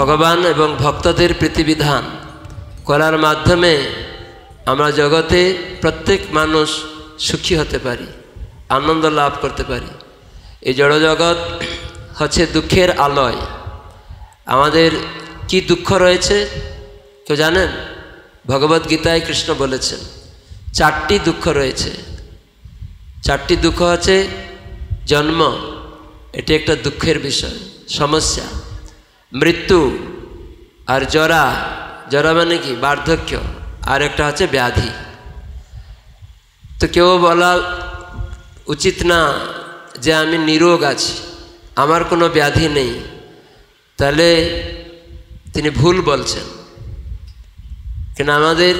ভগবান এবং ভক্তদের প্রীতিবিধান করার মাধ্যমে আমরা জগতে প্রত্যেক মানুষ সুখী হতে পারি আনন্দ লাভ করতে পারি এই জড়জগৎ হচ্ছে দুঃখের আলয় আমাদের কি দুঃখ রয়েছে কেউ জানেন ভগবদ্গীতায় গীতায় কৃষ্ণ বলেছেন চারটি দুঃখ রয়েছে চারটি দুঃখ আছে জন্ম এটি একটা দুঃখের বিষয় সমস্যা মৃত্যু আর জরা জরা মানে কি বার্ধক্য আর একটা হচ্ছে ব্যাধি তো কেউ বলা উচিত না যে আমি নিরোগ আছি আমার কোনো ব্যাধি নেই তাহলে তিনি ভুল বলছেন কেন আমাদের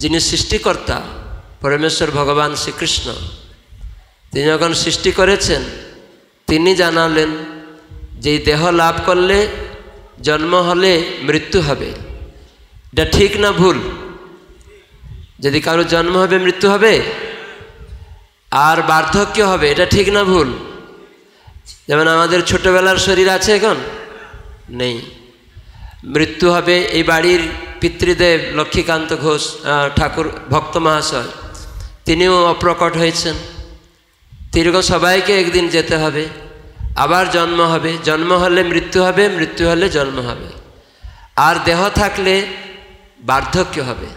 যিনি সৃষ্টিকর্তা পরমেশ্বর ভগবান শ্রীকৃষ্ণ তিনি যখন সৃষ্টি করেছেন তিনি জানালেন যে দেহ লাভ করলে জন্ম হলে মৃত্যু হবে এটা ঠিক না ভুল যদি কারো জন্ম হবে মৃত্যু হবে আর বার্ধক্য হবে এটা ঠিক না ভুল যেমন আমাদের ছোটোবেলার শরীর আছে এখন নেই মৃত্যু হবে এই বাড়ির পিতৃদেব লক্ষ্মীকান্ত ঘোষ ঠাকুর ভক্ত মহাশয় তিনিও অপ্রকট হয়েছেন তিরকম সবাইকে একদিন যেতে হবে আবার জন্ম হবে জন্ম হলে মৃত্যু হবে মৃত্যু হলে জন্ম হবে আর দেহ থাকলে বার্ধক্য হবে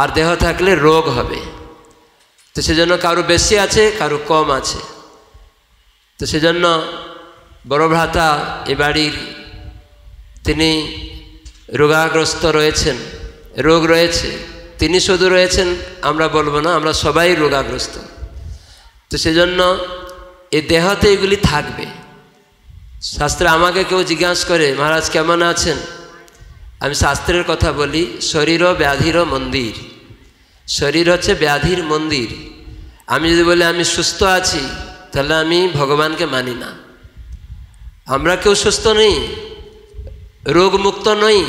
আর দেহ থাকলে রোগ হবে তো সেজন্য কারো বেশি আছে কারো কম আছে তো সেজন্য বড় ভ্রাতা এ বাড়ির তিনি রোগাগ্রস্ত রয়েছেন রোগ রয়েছে তিনি শুধু রয়েছেন আমরা বলবো না আমরা সবাই রোগাগ্রস্ত তো সেজন্য এ দেহতে এগুলি থাকবে শাস্ত্রে আমাকে কেউ জিজ্ঞাসা করে মহারাজ কেমন আছেন আমি শাস্ত্রের কথা বলি শরীর ব্যাধির মন্দির শরীর হচ্ছে ব্যাধির মন্দির আমি যদি বলি আমি সুস্থ আছি তাহলে আমি ভগবানকে মানি না আমরা কেউ সুস্থ নই রোগমুক্ত নই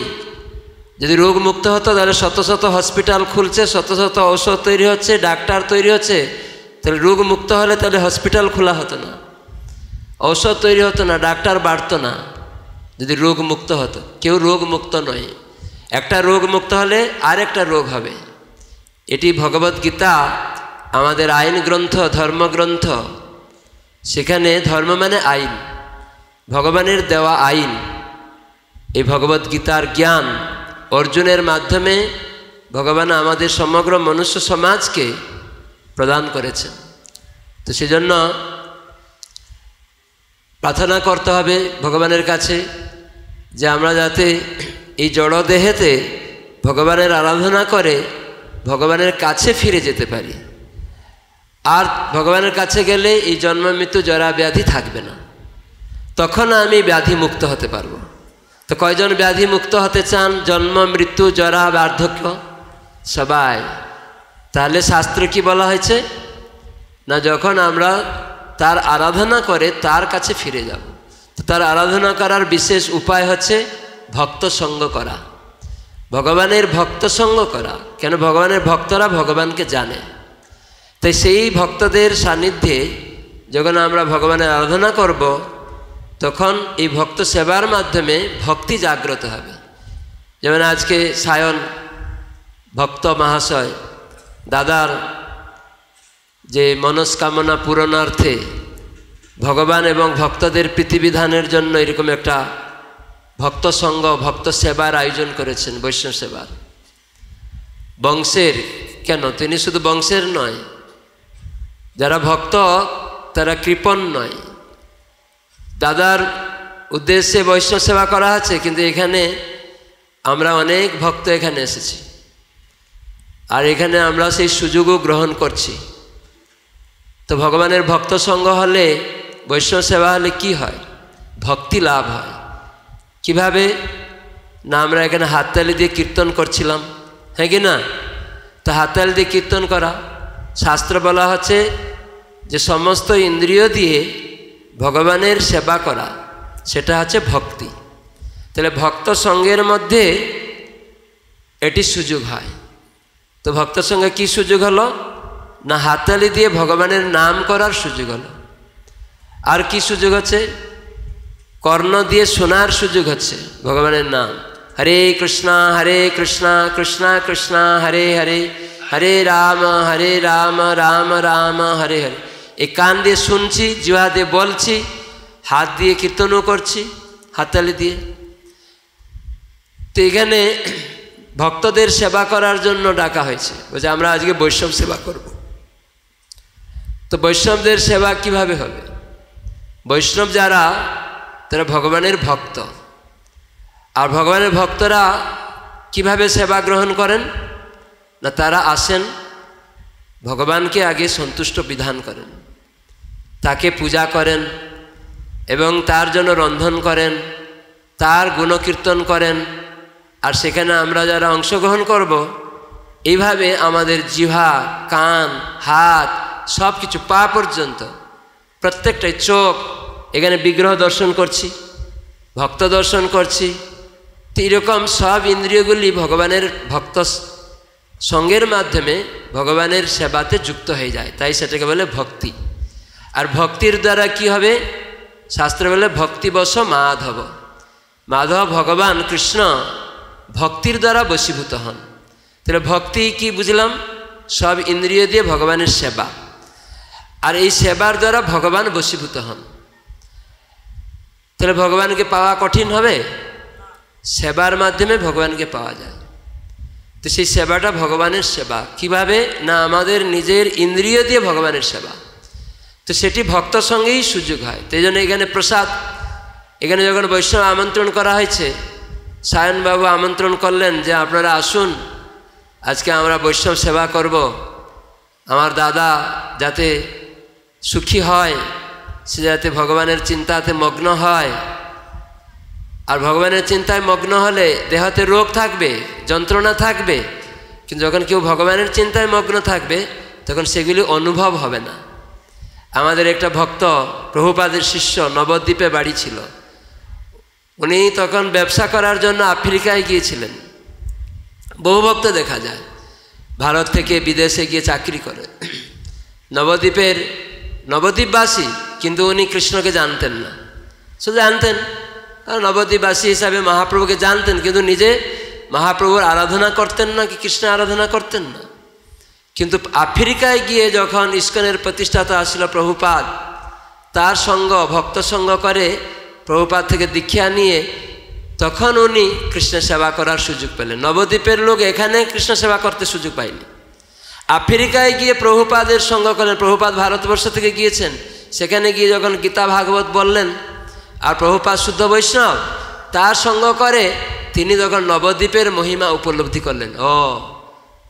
যদি রোগমুক্ত হতো তাহলে শত শত হসপিটাল খুলছে শত শত ঔষধ তৈরি হচ্ছে ডাক্তার তৈরি হচ্ছে তাহলে রোগ মুক্ত হলে তাহলে হসপিটাল খোলা হতো না ঔষধ তৈরি হতো না ডাক্তার বাড়তো না যদি রোগ মুক্ত হতো কেউ রোগ মুক্ত নয় একটা রোগ মুক্ত হলে আর একটা রোগ হবে এটি ভগবত গীতা আমাদের আইন গ্রন্থ ধর্মগ্রন্থ সেখানে ধর্ম মানে আইন ভগবানের দেওয়া আইন এই ভগবত গীতার জ্ঞান অর্জুনের মাধ্যমে ভগবান আমাদের সমগ্র মনুষ্য সমাজকে প্রদান করেছেন তো সেজন্য প্রার্থনা করতে হবে ভগবানের কাছে যে আমরা যাতে এই জড়দেহেতে ভগবানের আরাধনা করে ভগবানের কাছে ফিরে যেতে পারি আর ভগবানের কাছে গেলে এই জন্ম মৃত্যু জরা ব্যাধি থাকবে না তখন আমি ব্যাধি মুক্ত হতে পারবো তো কয়জন ব্যাধি মুক্ত হতে চান জন্ম মৃত্যু জরা বার্ধক্য সবাই তাহলে শাস্ত্র কি বলা হয়েছে না যখন আমরা তার আরাধনা করে তার কাছে ফিরে যাব তার আরাধনা করার বিশেষ উপায় হচ্ছে ভক্ত সঙ্গ করা ভগবানের ভক্ত সঙ্গ করা কেন ভগবানের ভক্তরা ভগবানকে জানে তাই সেই ভক্তদের সান্নিধ্যে যখন আমরা ভগবানের আরাধনা করব তখন এই ভক্ত সেবার মাধ্যমে ভক্তি জাগ্রত হবে যেমন আজকে সায়ন ভক্ত মহাশয় দাদার যে মনস্কামনা পূরণার্থে ভগবান এবং ভক্তদের প্রীতিবিধানের জন্য এরকম একটা ভক্ত সংঘ ভক্ত সেবার আয়োজন করেছেন বৈষ্ণব সেবার বংশের কেন তিনি শুধু বংশের নয় যারা ভক্ত তারা কৃপণ নয় দাদার উদ্দেশ্যে বৈষ্ণব সেবা করা আছে কিন্তু এখানে আমরা অনেক ভক্ত এখানে এসেছি আর এখানে আমরা সেই সুযোগও গ্রহণ করছি তো ভগবানের ভক্ত সঙ্গ হলে বৈষ্ণব সেবা হলে কি হয় ভক্তি লাভ হয় কিভাবে না আমরা এখানে হাততালি দিয়ে কীর্তন করছিলাম হ্যাঁ কি না তো হাততালি দিয়ে কীর্তন করা শাস্ত্র বলা হচ্ছে যে সমস্ত ইন্দ্রিয় দিয়ে ভগবানের সেবা করা সেটা হচ্ছে ভক্তি তাহলে ভক্ত সঙ্গের মধ্যে এটি সুযোগ হয় তো ভক্তের সঙ্গে কি সুযোগ হলো না হাততালি দিয়ে ভগবানের নাম করার সুযোগ হলো আর কি সুযোগ আছে কর্ণ দিয়ে শোনার সুযোগ হচ্ছে ভগবানের নাম হরে কৃষ্ণা হরে কৃষ্ণা কৃষ্ণা কৃষ্ণা হরে হরে হরে রাম হরে রাম রাম রাম হরে হরে এই কান দিয়ে শুনছি জিহা দিয়ে বলছি হাত দিয়ে কীর্তনও করছি হাততালি দিয়ে তো এখানে ভক্তদের সেবা করার জন্য ডাকা হয়েছে বলছে আমরা আজকে বৈষ্ণব সেবা করব তো বৈষ্ণবদের সেবা কিভাবে হবে বৈষ্ণব যারা তারা ভগবানের ভক্ত আর ভগবানের ভক্তরা কিভাবে সেবা গ্রহণ করেন না তারা আসেন ভগবানকে আগে সন্তুষ্ট বিধান করেন তাকে পূজা করেন এবং তার জন্য রন্ধন করেন তার গুণকীর্তন করেন আর সেখানে আমরা যারা অংশগ্রহণ করব। এইভাবে আমাদের জিহা কান হাত সব কিছু পা পর্যন্ত প্রত্যেকটাই চোখ এখানে বিগ্রহ দর্শন করছি ভক্ত দর্শন করছি তো এরকম সব ইন্দ্রিয়গুলি ভগবানের ভক্ত সঙ্গের মাধ্যমে ভগবানের সেবাতে যুক্ত হয়ে যায় তাই সেটাকে বলে ভক্তি আর ভক্তির দ্বারা কি হবে শাস্ত্র বলে ভক্তিবশ মাধব মাধব ভগবান কৃষ্ণ ভক্তির দ্বারা বশীভূত হন তাহলে ভক্তি কি বুঝলাম সব ইন্দ্রিয় দিয়ে ভগবানের সেবা আর এই সেবার দ্বারা ভগবান বশীভূত হন তাহলে ভগবানকে পাওয়া কঠিন হবে সেবার মাধ্যমে ভগবানকে পাওয়া যায় তো সেই সেবাটা ভগবানের সেবা কিভাবে না আমাদের নিজের ইন্দ্রিয় দিয়ে ভগবানের সেবা তো সেটি ভক্ত সঙ্গেই সুযোগ হয় তো এই জন্য এখানে প্রসাদ এখানে যখন বৈষ্ণব আমন্ত্রণ করা হয়েছে সায়নবাবু আমন্ত্রণ করলেন যে আপনারা আসুন আজকে আমরা বৈষ্ণব সেবা করব আমার দাদা যাতে সুখী হয় সে যাতে ভগবানের চিন্তাতে মগ্ন হয় আর ভগবানের চিন্তায় মগ্ন হলে দেহাতে রোগ থাকবে যন্ত্রণা থাকবে কিন্তু যখন কেউ ভগবানের চিন্তায় মগ্ন থাকবে তখন সেগুলি অনুভব হবে না আমাদের একটা ভক্ত প্রভুপাদের শিষ্য নবদ্বীপে বাড়ি ছিল উনি তখন ব্যবসা করার জন্য আফ্রিকায় গিয়েছিলেন বহু ভক্ত দেখা যায় ভারত থেকে বিদেশে গিয়ে চাকরি করে নবদ্বীপের নবদ্বীপবাসী কিন্তু উনি কৃষ্ণকে জানতেন না শুধু জানতেন কারণ নবদ্বীপবাসী হিসাবে মহাপ্রভুকে জানতেন কিন্তু নিজে মহাপ্রভুর আরাধনা করতেন না কি কৃষ্ণ আরাধনা করতেন না কিন্তু আফ্রিকায় গিয়ে যখন ইস্কনের প্রতিষ্ঠাতা আসিল প্রভুপাদ তার সঙ্গ ভক্ত সঙ্গ করে প্রভুপাত থেকে দীক্ষা নিয়ে তখন উনি কৃষ্ণ সেবা করার সুযোগ পেলেন নবদ্বীপের লোক এখানে কৃষ্ণ সেবা করতে সুযোগ পাইনি আফ্রিকায় গিয়ে প্রভুপাদের সঙ্গ করেন প্রভুপাদ ভারতবর্ষ থেকে গিয়েছেন সেখানে গিয়ে যখন গীতা ভাগবত বললেন আর প্রভুপাদ শুদ্ধ বৈষ্ণব তার সঙ্গ করে তিনি যখন নবদ্বীপের মহিমা উপলব্ধি করলেন ও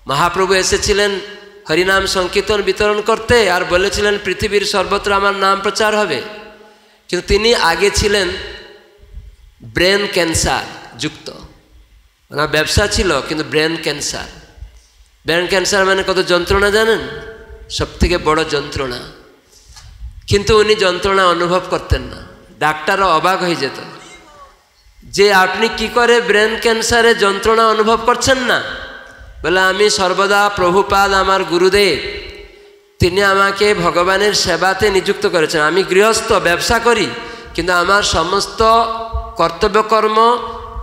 মহাপ্রভু এসেছিলেন হরিনাম সংকীর্তন বিতরণ করতে আর বলেছিলেন পৃথিবীর সর্বত্র আমার নাম প্রচার হবে কিন্তু তিনি আগে ছিলেন ব্রেন ক্যান্সার যুক্ত ওনার ব্যবসা ছিল কিন্তু ব্রেন ক্যান্সার ব্রেন ক্যান্সার মানে কত যন্ত্রণা জানেন সবথেকে বড় যন্ত্রণা কিন্তু উনি যন্ত্রণা অনুভব করতেন না ডাক্তার অবাক হয়ে যেত যে আপনি কি করে ব্রেন ক্যান্সারে যন্ত্রণা অনুভব করছেন না বলে আমি সর্বদা প্রভুপাদ আমার গুরুদেব তিনি আমাকে ভগবানের সেবাতে নিযুক্ত করেছেন আমি গৃহস্থ ব্যবসা করি কিন্তু আমার সমস্ত কর্তব্যকর্ম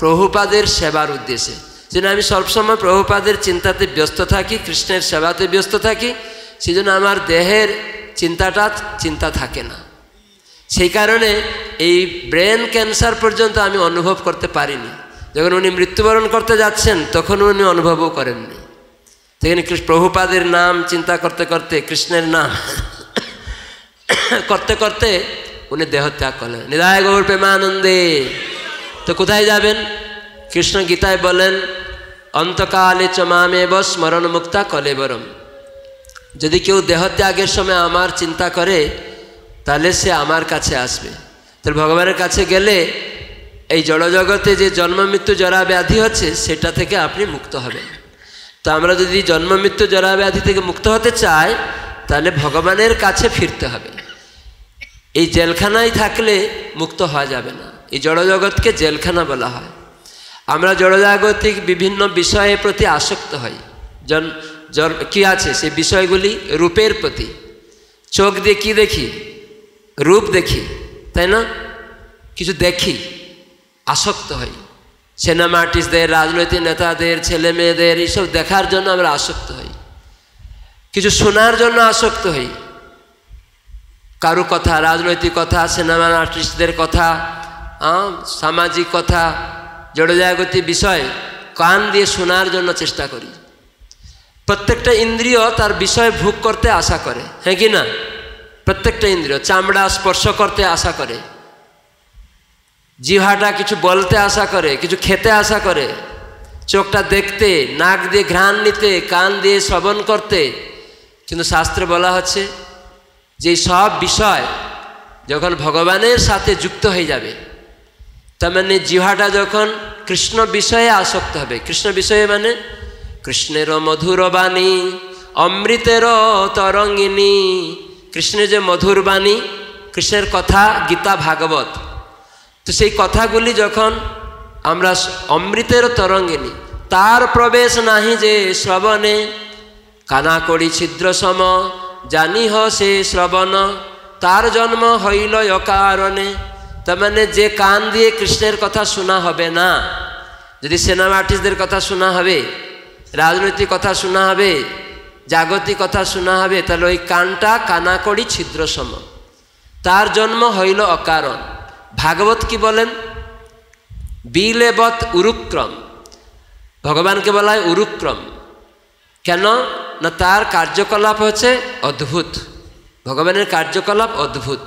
প্রভুপাদের সেবার উদ্দেশ্যে সেজন্য আমি সবসময় প্রভুপাদের চিন্তাতে ব্যস্ত থাকি কৃষ্ণের সেবাতে ব্যস্ত থাকি সেজন্য আমার দেহের চিন্তাটা চিন্তা থাকে না সেই কারণে এই ব্রেন ক্যান্সার পর্যন্ত আমি অনুভব করতে পারিনি যখন উনি মৃত্যুবরণ করতে যাচ্ছেন তখন উনি অনুভবও করেননি সেখানে প্রভুপাদের নাম চিন্তা করতে করতে কৃষ্ণের নাম করতে করতে উনি দেহত্যাগ করলেন নিদায় গৌর প্রেমানন্দে তো কোথায় যাবেন কৃষ্ণ গীতায় বলেন অন্তকালে চমামেব স্মরণ মুক্তা কলেবরম যদি কেউ দেহত্যাগের সময় আমার চিন্তা করে তাহলে সে আমার কাছে আসবে তো ভগবানের কাছে গেলে এই জড়জগতে যে জন্ম মৃত্যু জরা ব্যাধি হচ্ছে সেটা থেকে আপনি মুক্ত হবেন তো আমরা যদি জন্ম মৃত্যু ব্যাধি থেকে মুক্ত হতে চাই তাহলে ভগবানের কাছে ফিরতে হবে এই জেলখানায় থাকলে মুক্ত হওয়া যাবে না এই জড়জগৎকে জেলখানা বলা হয় আমরা জড়জাগতিক বিভিন্ন বিষয়ের প্রতি আসক্ত হই জন কি আছে সেই বিষয়গুলি রূপের প্রতি চোখ দিয়ে কী দেখি রূপ দেখি তাই না কিছু দেখি আসক্ত হই সিনেমা আর্টিস্টদের রাজনৈতিক নেতাদের ছেলে মেয়েদের এইসব দেখার জন্য আমরা আসক্ত হই কিছু শোনার জন্য আসক্ত হই কারো কথা রাজনৈতিক কথা সিনেমা আর্টিস্টদের কথা সামাজিক কথা জড়জাগতিক বিষয় কান দিয়ে শোনার জন্য চেষ্টা করি প্রত্যেকটা ইন্দ্রিয় তার বিষয় ভোগ করতে আশা করে হ্যাঁ কি না প্রত্যেকটা ইন্দ্রিয় চামড়া স্পর্শ করতে আশা করে জিহাটা কিছু বলতে আশা করে কিছু খেতে আশা করে চোখটা দেখতে নাক দিয়ে ঘ্রাণ নিতে কান দিয়ে শ্রবণ করতে কিন্তু শাস্ত্রে বলা হচ্ছে যে সব বিষয় যখন ভগবানের সাথে যুক্ত হয়ে যাবে তার মানে জিহাটা যখন কৃষ্ণ বিষয়ে আসক্ত হবে কৃষ্ণ বিষয়ে মানে কৃষ্ণের মধুর বাণী অমৃতের তরঙ্গিনী কৃষ্ণের যে মধুর বাণী কৃষ্ণের কথা গীতা ভাগবত তো সেই কথাগুলি যখন আমরা অমৃতের তরঙ্গে নিই তার প্রবেশ নাহি যে শ্রবণে কানা করি ছিদ্র সম জানিহ সে শ্রবণ তার জন্ম হইল অকারণে তার মানে যে কান দিয়ে কৃষ্ণের কথা শোনা হবে না যদি সিনেমা আর্টিস্টদের কথা শোনা হবে রাজনৈতিক কথা শোনা হবে জাগতিক কথা শোনা হবে তাহলে ওই কানটা কানাকড়ি ছিদ্র সম তার জন্ম হইল অকারণ ভাগবত কি বলেন বিলেবত উরুক্রম ভগবানকে বলা হয় উরুক্রম কেন না তার কার্যকলাপ হচ্ছে অদ্ভুত ভগবানের কার্যকলাপ অদ্ভুত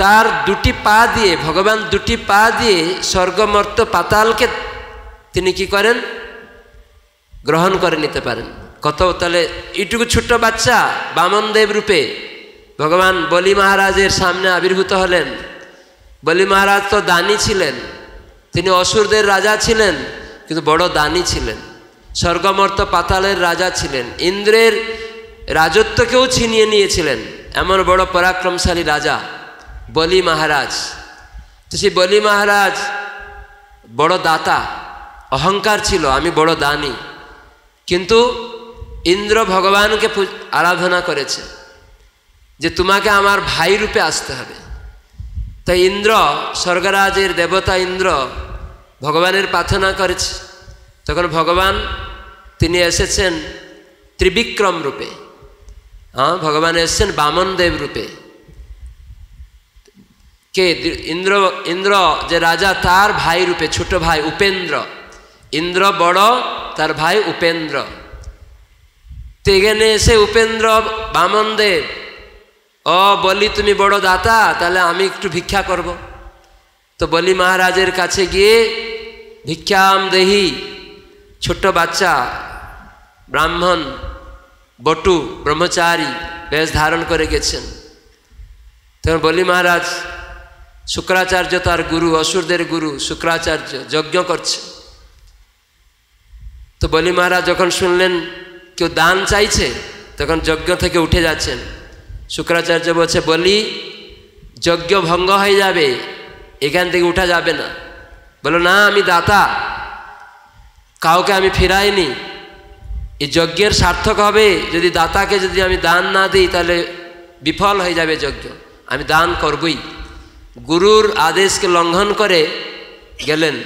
তার দুটি পা দিয়ে ভগবান দুটি পা দিয়ে স্বর্গমর্ত পাতালকে তিনি কি করেন গ্রহণ করে নিতে পারেন কত তাহলে এইটুকু ছোট্ট বাচ্চা বামনদেব রূপে ভগবান বলি মহারাজের সামনে আবির্ভূত হলেন বলি মহারাজ তো দানি ছিলেন তিনি অসুরদের রাজা ছিলেন কিন্তু বড় দানি ছিলেন স্বর্গমর্ত পাতালের রাজা ছিলেন ইন্দ্রের রাজত্বকেও ছিনিয়ে নিয়েছিলেন এমন বড় পরাক্রমশালী রাজা বলি মহারাজ তো সেই বলি মহারাজ বড় দাতা অহংকার ছিল আমি বড় দানি কিন্তু ইন্দ্র ভগবানকে আরাধনা করেছে যে তোমাকে আমার ভাই রূপে আসতে হবে তাই ইন্দ্র স্বর্গরাজের দেবতা ইন্দ্র ভগবানের প্রার্থনা করেছে তখন ভগবান তিনি এসেছেন ত্রিবিক্রম রূপে হ্যাঁ ভগবান এসেছেন বামনদেব রূপে কে ইন্দ্র ইন্দ্র যে রাজা তার ভাই রূপে ছোট ভাই উপেন্দ্র ইন্দ্র বড় তার ভাই উপেন্দ্র তেগেনে এসে উপেন্দ্র বামনদেব ও বলি তুমি বড় দাতা তাহলে আমি একটু ভিক্ষা করব। তো বলি মহারাজের কাছে গিয়ে ভিক্ষাম দেহি ছোট বাচ্চা ব্রাহ্মণ বটু ব্রহ্মচারী বেশ ধারণ করে গেছেন তখন বলি মহারাজ শুক্রাচার্য তার গুরু অসুরদের গুরু শুক্রাচার্য যজ্ঞ করছে তো বলি মহারাজ যখন শুনলেন কেউ দান চাইছে তখন যজ্ঞ থেকে উঠে যাচ্ছেন শুক্রাচার্য বলছে বলি যজ্ঞ ভঙ্গ হয়ে যাবে এখান থেকে উঠা যাবে না বলো না আমি দাতা কাউকে আমি ফেরাইনি এই যজ্ঞের সার্থক হবে যদি দাতাকে যদি আমি দান না দিই তাহলে বিফল হয়ে যাবে যজ্ঞ আমি দান করবই গুরুর আদেশকে লঙ্ঘন করে গেলেন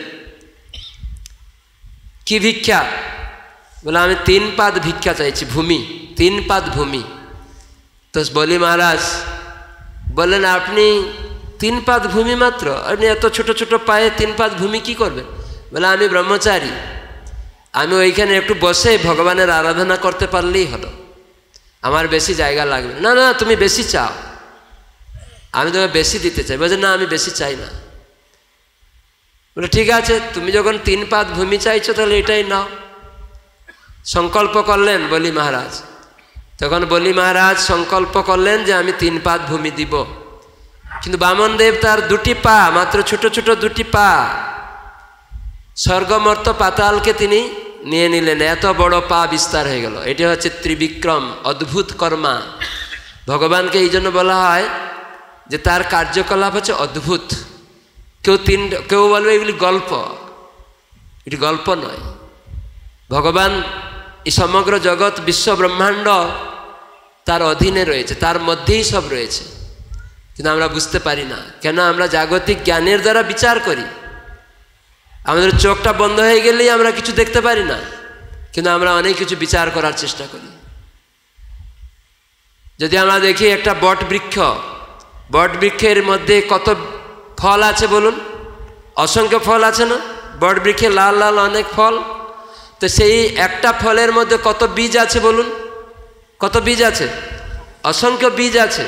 কি ভিক্ষা বলে আমি তিন পাদ ভিক্ষা চাইছি ভূমি তিন পাদ ভূমি তো বলি মহারাজ বললেন আপনি তিন পাত ভূমি মাত্র আপনি এত ছোট ছোট পায়ে তিন পাত ভূমি কি করবেন বলে আমি ব্রহ্মচারী আমি ওইখানে একটু বসে ভগবানের আরাধনা করতে পারলেই হলো আমার বেশি জায়গা লাগবে না না তুমি বেশি চাও আমি তোমাকে বেশি দিতে চাই বলছে না আমি বেশি চাই না বলে ঠিক আছে তুমি যখন তিন পাত ভূমি চাইছো তাহলে এটাই নাও সংকল্প করলেন বলি মহারাজ তখন বলি মহারাজ সংকল্প করলেন যে আমি তিন পাত ভূমি দিব কিন্তু বামনদেব তার দুটি পা মাত্র ছোট ছোট দুটি পা স্বর্গমর্ত পাতালকে তিনি নিয়ে নিলেন এত বড় পা বিস্তার হয়ে গেল এটি হচ্ছে ত্রিবিক্রম অদ্ভুত কর্মা ভগবানকে এই জন্য বলা হয় যে তার কার্যকলাপ হচ্ছে অদ্ভুত কেউ তিন কেউ বলবে এগুলি গল্প এটি গল্প নয় ভগবান এই সমগ্র জগৎ বিশ্ব ব্রহ্মাণ্ড তার অধীনে রয়েছে তার মধ্যেই সব রয়েছে কিন্তু আমরা বুঝতে পারি না কেন আমরা জাগতিক জ্ঞানের দ্বারা বিচার করি আমাদের চোখটা বন্ধ হয়ে গেলেই আমরা কিছু দেখতে পারি না কিন্তু আমরা অনেক কিছু বিচার করার চেষ্টা করি যদি আমরা দেখি একটা বট বৃক্ষ বট বৃক্ষের মধ্যে কত ফল আছে বলুন অসংখ্য ফল আছে না বট বৃক্ষে লাল লাল অনেক ফল তো সেই একটা ফলের মধ্যে কত বীজ আছে বলুন কত বীজ আছে অসংখ্য বীজ আছে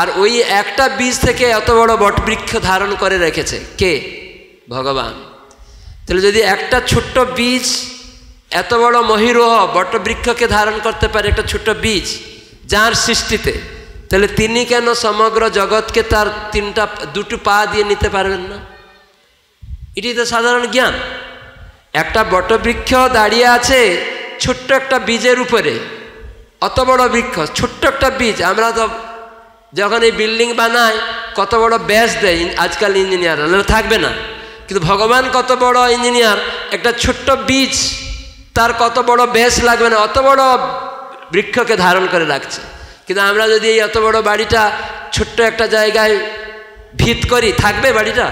আর ওই একটা বীজ থেকে এত বড় বটবৃক্ষ ধারণ করে রেখেছে কে ভগবান তাহলে যদি একটা ছোট্ট বীজ এত বড় মহিরোহ বটবৃক্ষকে ধারণ করতে পারে একটা ছোট্ট বীজ যার সৃষ্টিতে তাহলে তিনি কেন সমগ্র জগৎকে তার তিনটা দুটো পা দিয়ে নিতে পারবেন না এটি তো সাধারণ জ্ঞান একটা বটবৃক্ষ দাঁড়িয়ে আছে ছোট্ট একটা বীজের উপরে অত বড় বৃক্ষ ছোট্ট একটা বীজ আমরা তো যখন এই বিল্ডিং বানাই কত বড় ব্যাস দেয় আজকাল ইঞ্জিনিয়ার না থাকবে না কিন্তু ভগবান কত বড় ইঞ্জিনিয়ার একটা ছোট্ট বীজ তার কত বড় ব্যাস লাগবে না অত বড় বৃক্ষকে ধারণ করে রাখছে কিন্তু আমরা যদি এই অত বড় বাড়িটা ছোট্ট একটা জায়গায় ভিত করি থাকবে বাড়িটা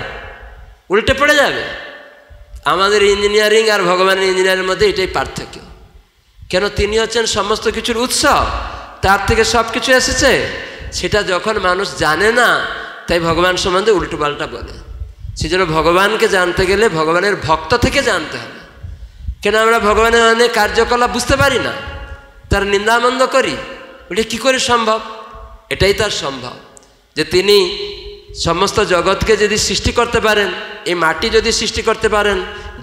উল্টে পড়ে যাবে আমাদের ইঞ্জিনিয়ারিং আর ভগবানের ইঞ্জিনিয়ারের মধ্যে এটাই পার্থক্য কেন তিনি হচ্ছেন সমস্ত কিছুর উৎস তার থেকে সব কিছু এসেছে সেটা যখন মানুষ জানে না তাই ভগবান সম্বন্ধে উল্টোপাল্টা বলে সেজন্য ভগবানকে জানতে গেলে ভগবানের ভক্ত থেকে জানতে হবে কেন আমরা ভগবানের অনেক কার্যকলাপ বুঝতে পারি না তার নিন্দামন্দ করি ওটা কী করে সম্ভব এটাই তার সম্ভব যে তিনি সমস্ত জগৎকে যদি সৃষ্টি করতে পারেন এই মাটি যদি সৃষ্টি করতে পারেন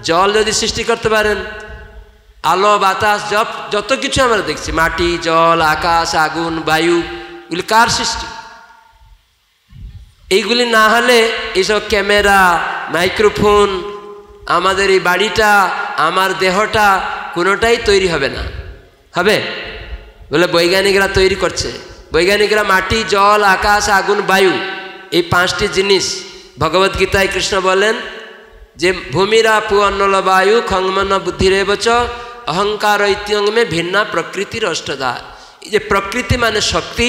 জল যদি সৃষ্টি করতে পারেন আলো বাতাস জপ যত কিছু আমরা দেখছি মাটি জল আকাশ আগুন বায়ু এগুলি কার সৃষ্টি এইগুলি না হলে এইসব ক্যামেরা মাইক্রোফোন আমাদের এই বাড়িটা আমার দেহটা কোনোটাই তৈরি হবে না হবে বলে বৈজ্ঞানিকরা তৈরি করছে বৈজ্ঞানিকরা মাটি জল আকাশ আগুন বায়ু এই পাঁচটি জিনিস ভগবদ্গীতায় কৃষ্ণ বলেন যে ভূমিরা পুয়ান্নলবায়ু খংমন বচ অহংকার ইত্যঙ্গমে ভিন্না প্রকৃতির অষ্টদা এই যে প্রকৃতি মানে শক্তি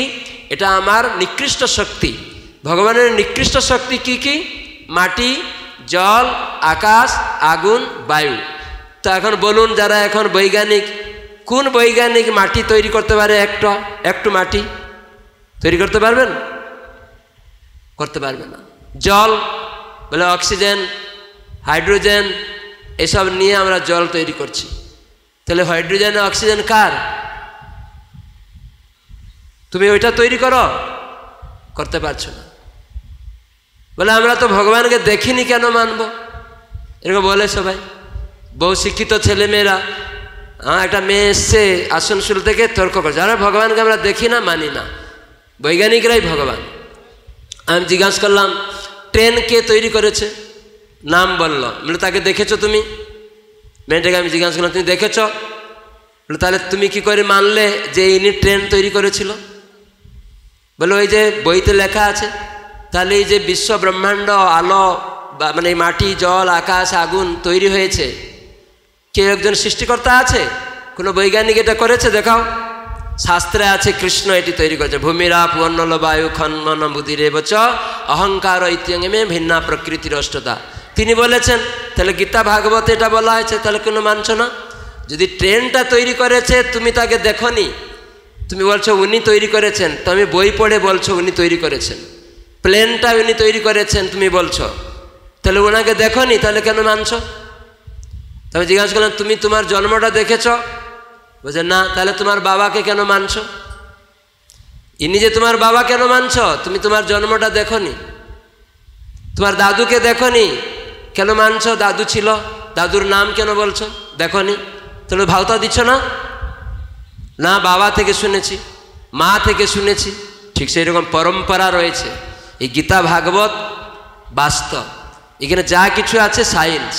এটা আমার নিকৃষ্ট শক্তি ভগবানের নিকৃষ্ট শক্তি কি কি মাটি জল আকাশ আগুন বায়ু তো এখন বলুন যারা এখন বৈজ্ঞানিক কোন বৈজ্ঞানিক মাটি তৈরি করতে পারে একটা একটু মাটি তৈরি করতে পারবেন করতে পারবে না জল বলে অক্সিজেন হাইড্রোজেন এসব নিয়ে আমরা জল তৈরি করছি তাহলে হাইড্রোজেন অক্সিজেন কার তুমি ওইটা তৈরি করো করতে পারছো না বলে আমরা তো ভগবানকে দেখিনি কেন মানব এরকম বলে সবাই বহু শিক্ষিত ছেলেমেয়েরা হ্যাঁ একটা মেয়ে এসছে আসনসুল থেকে তর্ক করছে আমরা ভগবানকে আমরা দেখি না মানি না বৈজ্ঞানিকরাই ভগবান আমি জিজ্ঞাস করলাম ট্রেন কে তৈরি করেছে নাম বলল বলে তাকে দেখেছো তুমি মেয়েটাকে আমি জিজ্ঞাস করলাম তুমি দেখেছ বলে তাহলে তুমি কি করে মানলে যে ইনি ট্রেন তৈরি করেছিল বলে ওই যে বইতে লেখা আছে তাহলে এই যে বিশ্ব ব্রহ্মাণ্ড আলো মানে মাটি জল আকাশ আগুন তৈরি হয়েছে কেউ একজন সৃষ্টিকর্তা আছে কোনো বৈজ্ঞানিক এটা করেছে দেখাও শাস্ত্রে আছে কৃষ্ণ এটি তৈরি করেছে ভূমিরা পুয়ন্নল বায়ু খন্মন বুধিরে বচ অহংকার ইত্যঙ্গে ভিন্না প্রকৃতির অষ্টতা তিনি বলেছেন তাহলে গীতা ভাগবত এটা বলা হয়েছে তাহলে কোনো মানছ না যদি ট্রেনটা তৈরি করেছে তুমি তাকে দেখনি তুমি বলছো উনি তৈরি করেছেন তুমি বই পড়ে বলছো উনি তৈরি করেছেন প্লেনটা উনি তৈরি করেছেন তুমি বলছো তাহলে ওনাকে দেখনি তাহলে কেন মানছ তুমি জিজ্ঞাসা করলাম তুমি তোমার জন্মটা দেখেছো বলছে না তাহলে তোমার বাবাকে কেন মানছ ইনি যে তোমার বাবা কেন মানছ তুমি তোমার জন্মটা দেখো তোমার দাদুকে দেখো কেন মানছ দাদু ছিল দাদুর নাম কেন বলছ দেখো নি তাহলে ভাওতা দিচ্ছ না না বাবা থেকে শুনেছি মা থেকে শুনেছি ঠিক সেই রকম পরম্পরা রয়েছে এই গীতা ভাগবত বাস্তব এখানে যা কিছু আছে সায়েন্স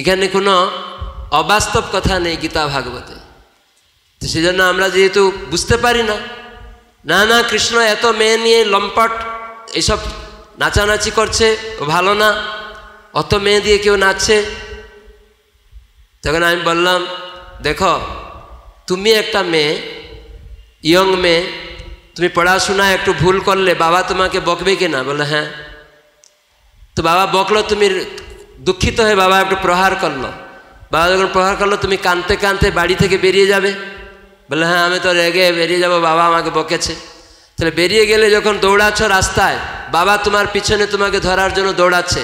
এখানে কোনো অবাস্তব কথা নেই গীতা ভাগবতে তো সেজন্য আমরা যেহেতু বুঝতে পারি না না না কৃষ্ণ এত মেয়ে নিয়ে লম্পট এইসব নাচানাচি করছে ভালো না অত মেয়ে দিয়ে কেউ নাচছে তখন আমি বললাম দেখো তুমি একটা মেয়ে ইয়ং মেয়ে তুমি পড়াশোনায় একটু ভুল করলে বাবা তোমাকে বকবে কিনা বলে হ্যাঁ তো বাবা বকলো তুমি দুঃখিত হয়ে বাবা একটু প্রহার করলো বাবা যখন প্রহার করলো তুমি কানতে কানতে বাড়ি থেকে বেরিয়ে যাবে বলে হ্যাঁ আমি তো রেগে বেরিয়ে যাবো বাবা আমাকে বকেছে তাহলে বেরিয়ে গেলে যখন দৌড়াচ্ছ রাস্তায় বাবা তোমার পিছনে তোমাকে ধরার জন্য দৌড়াচ্ছে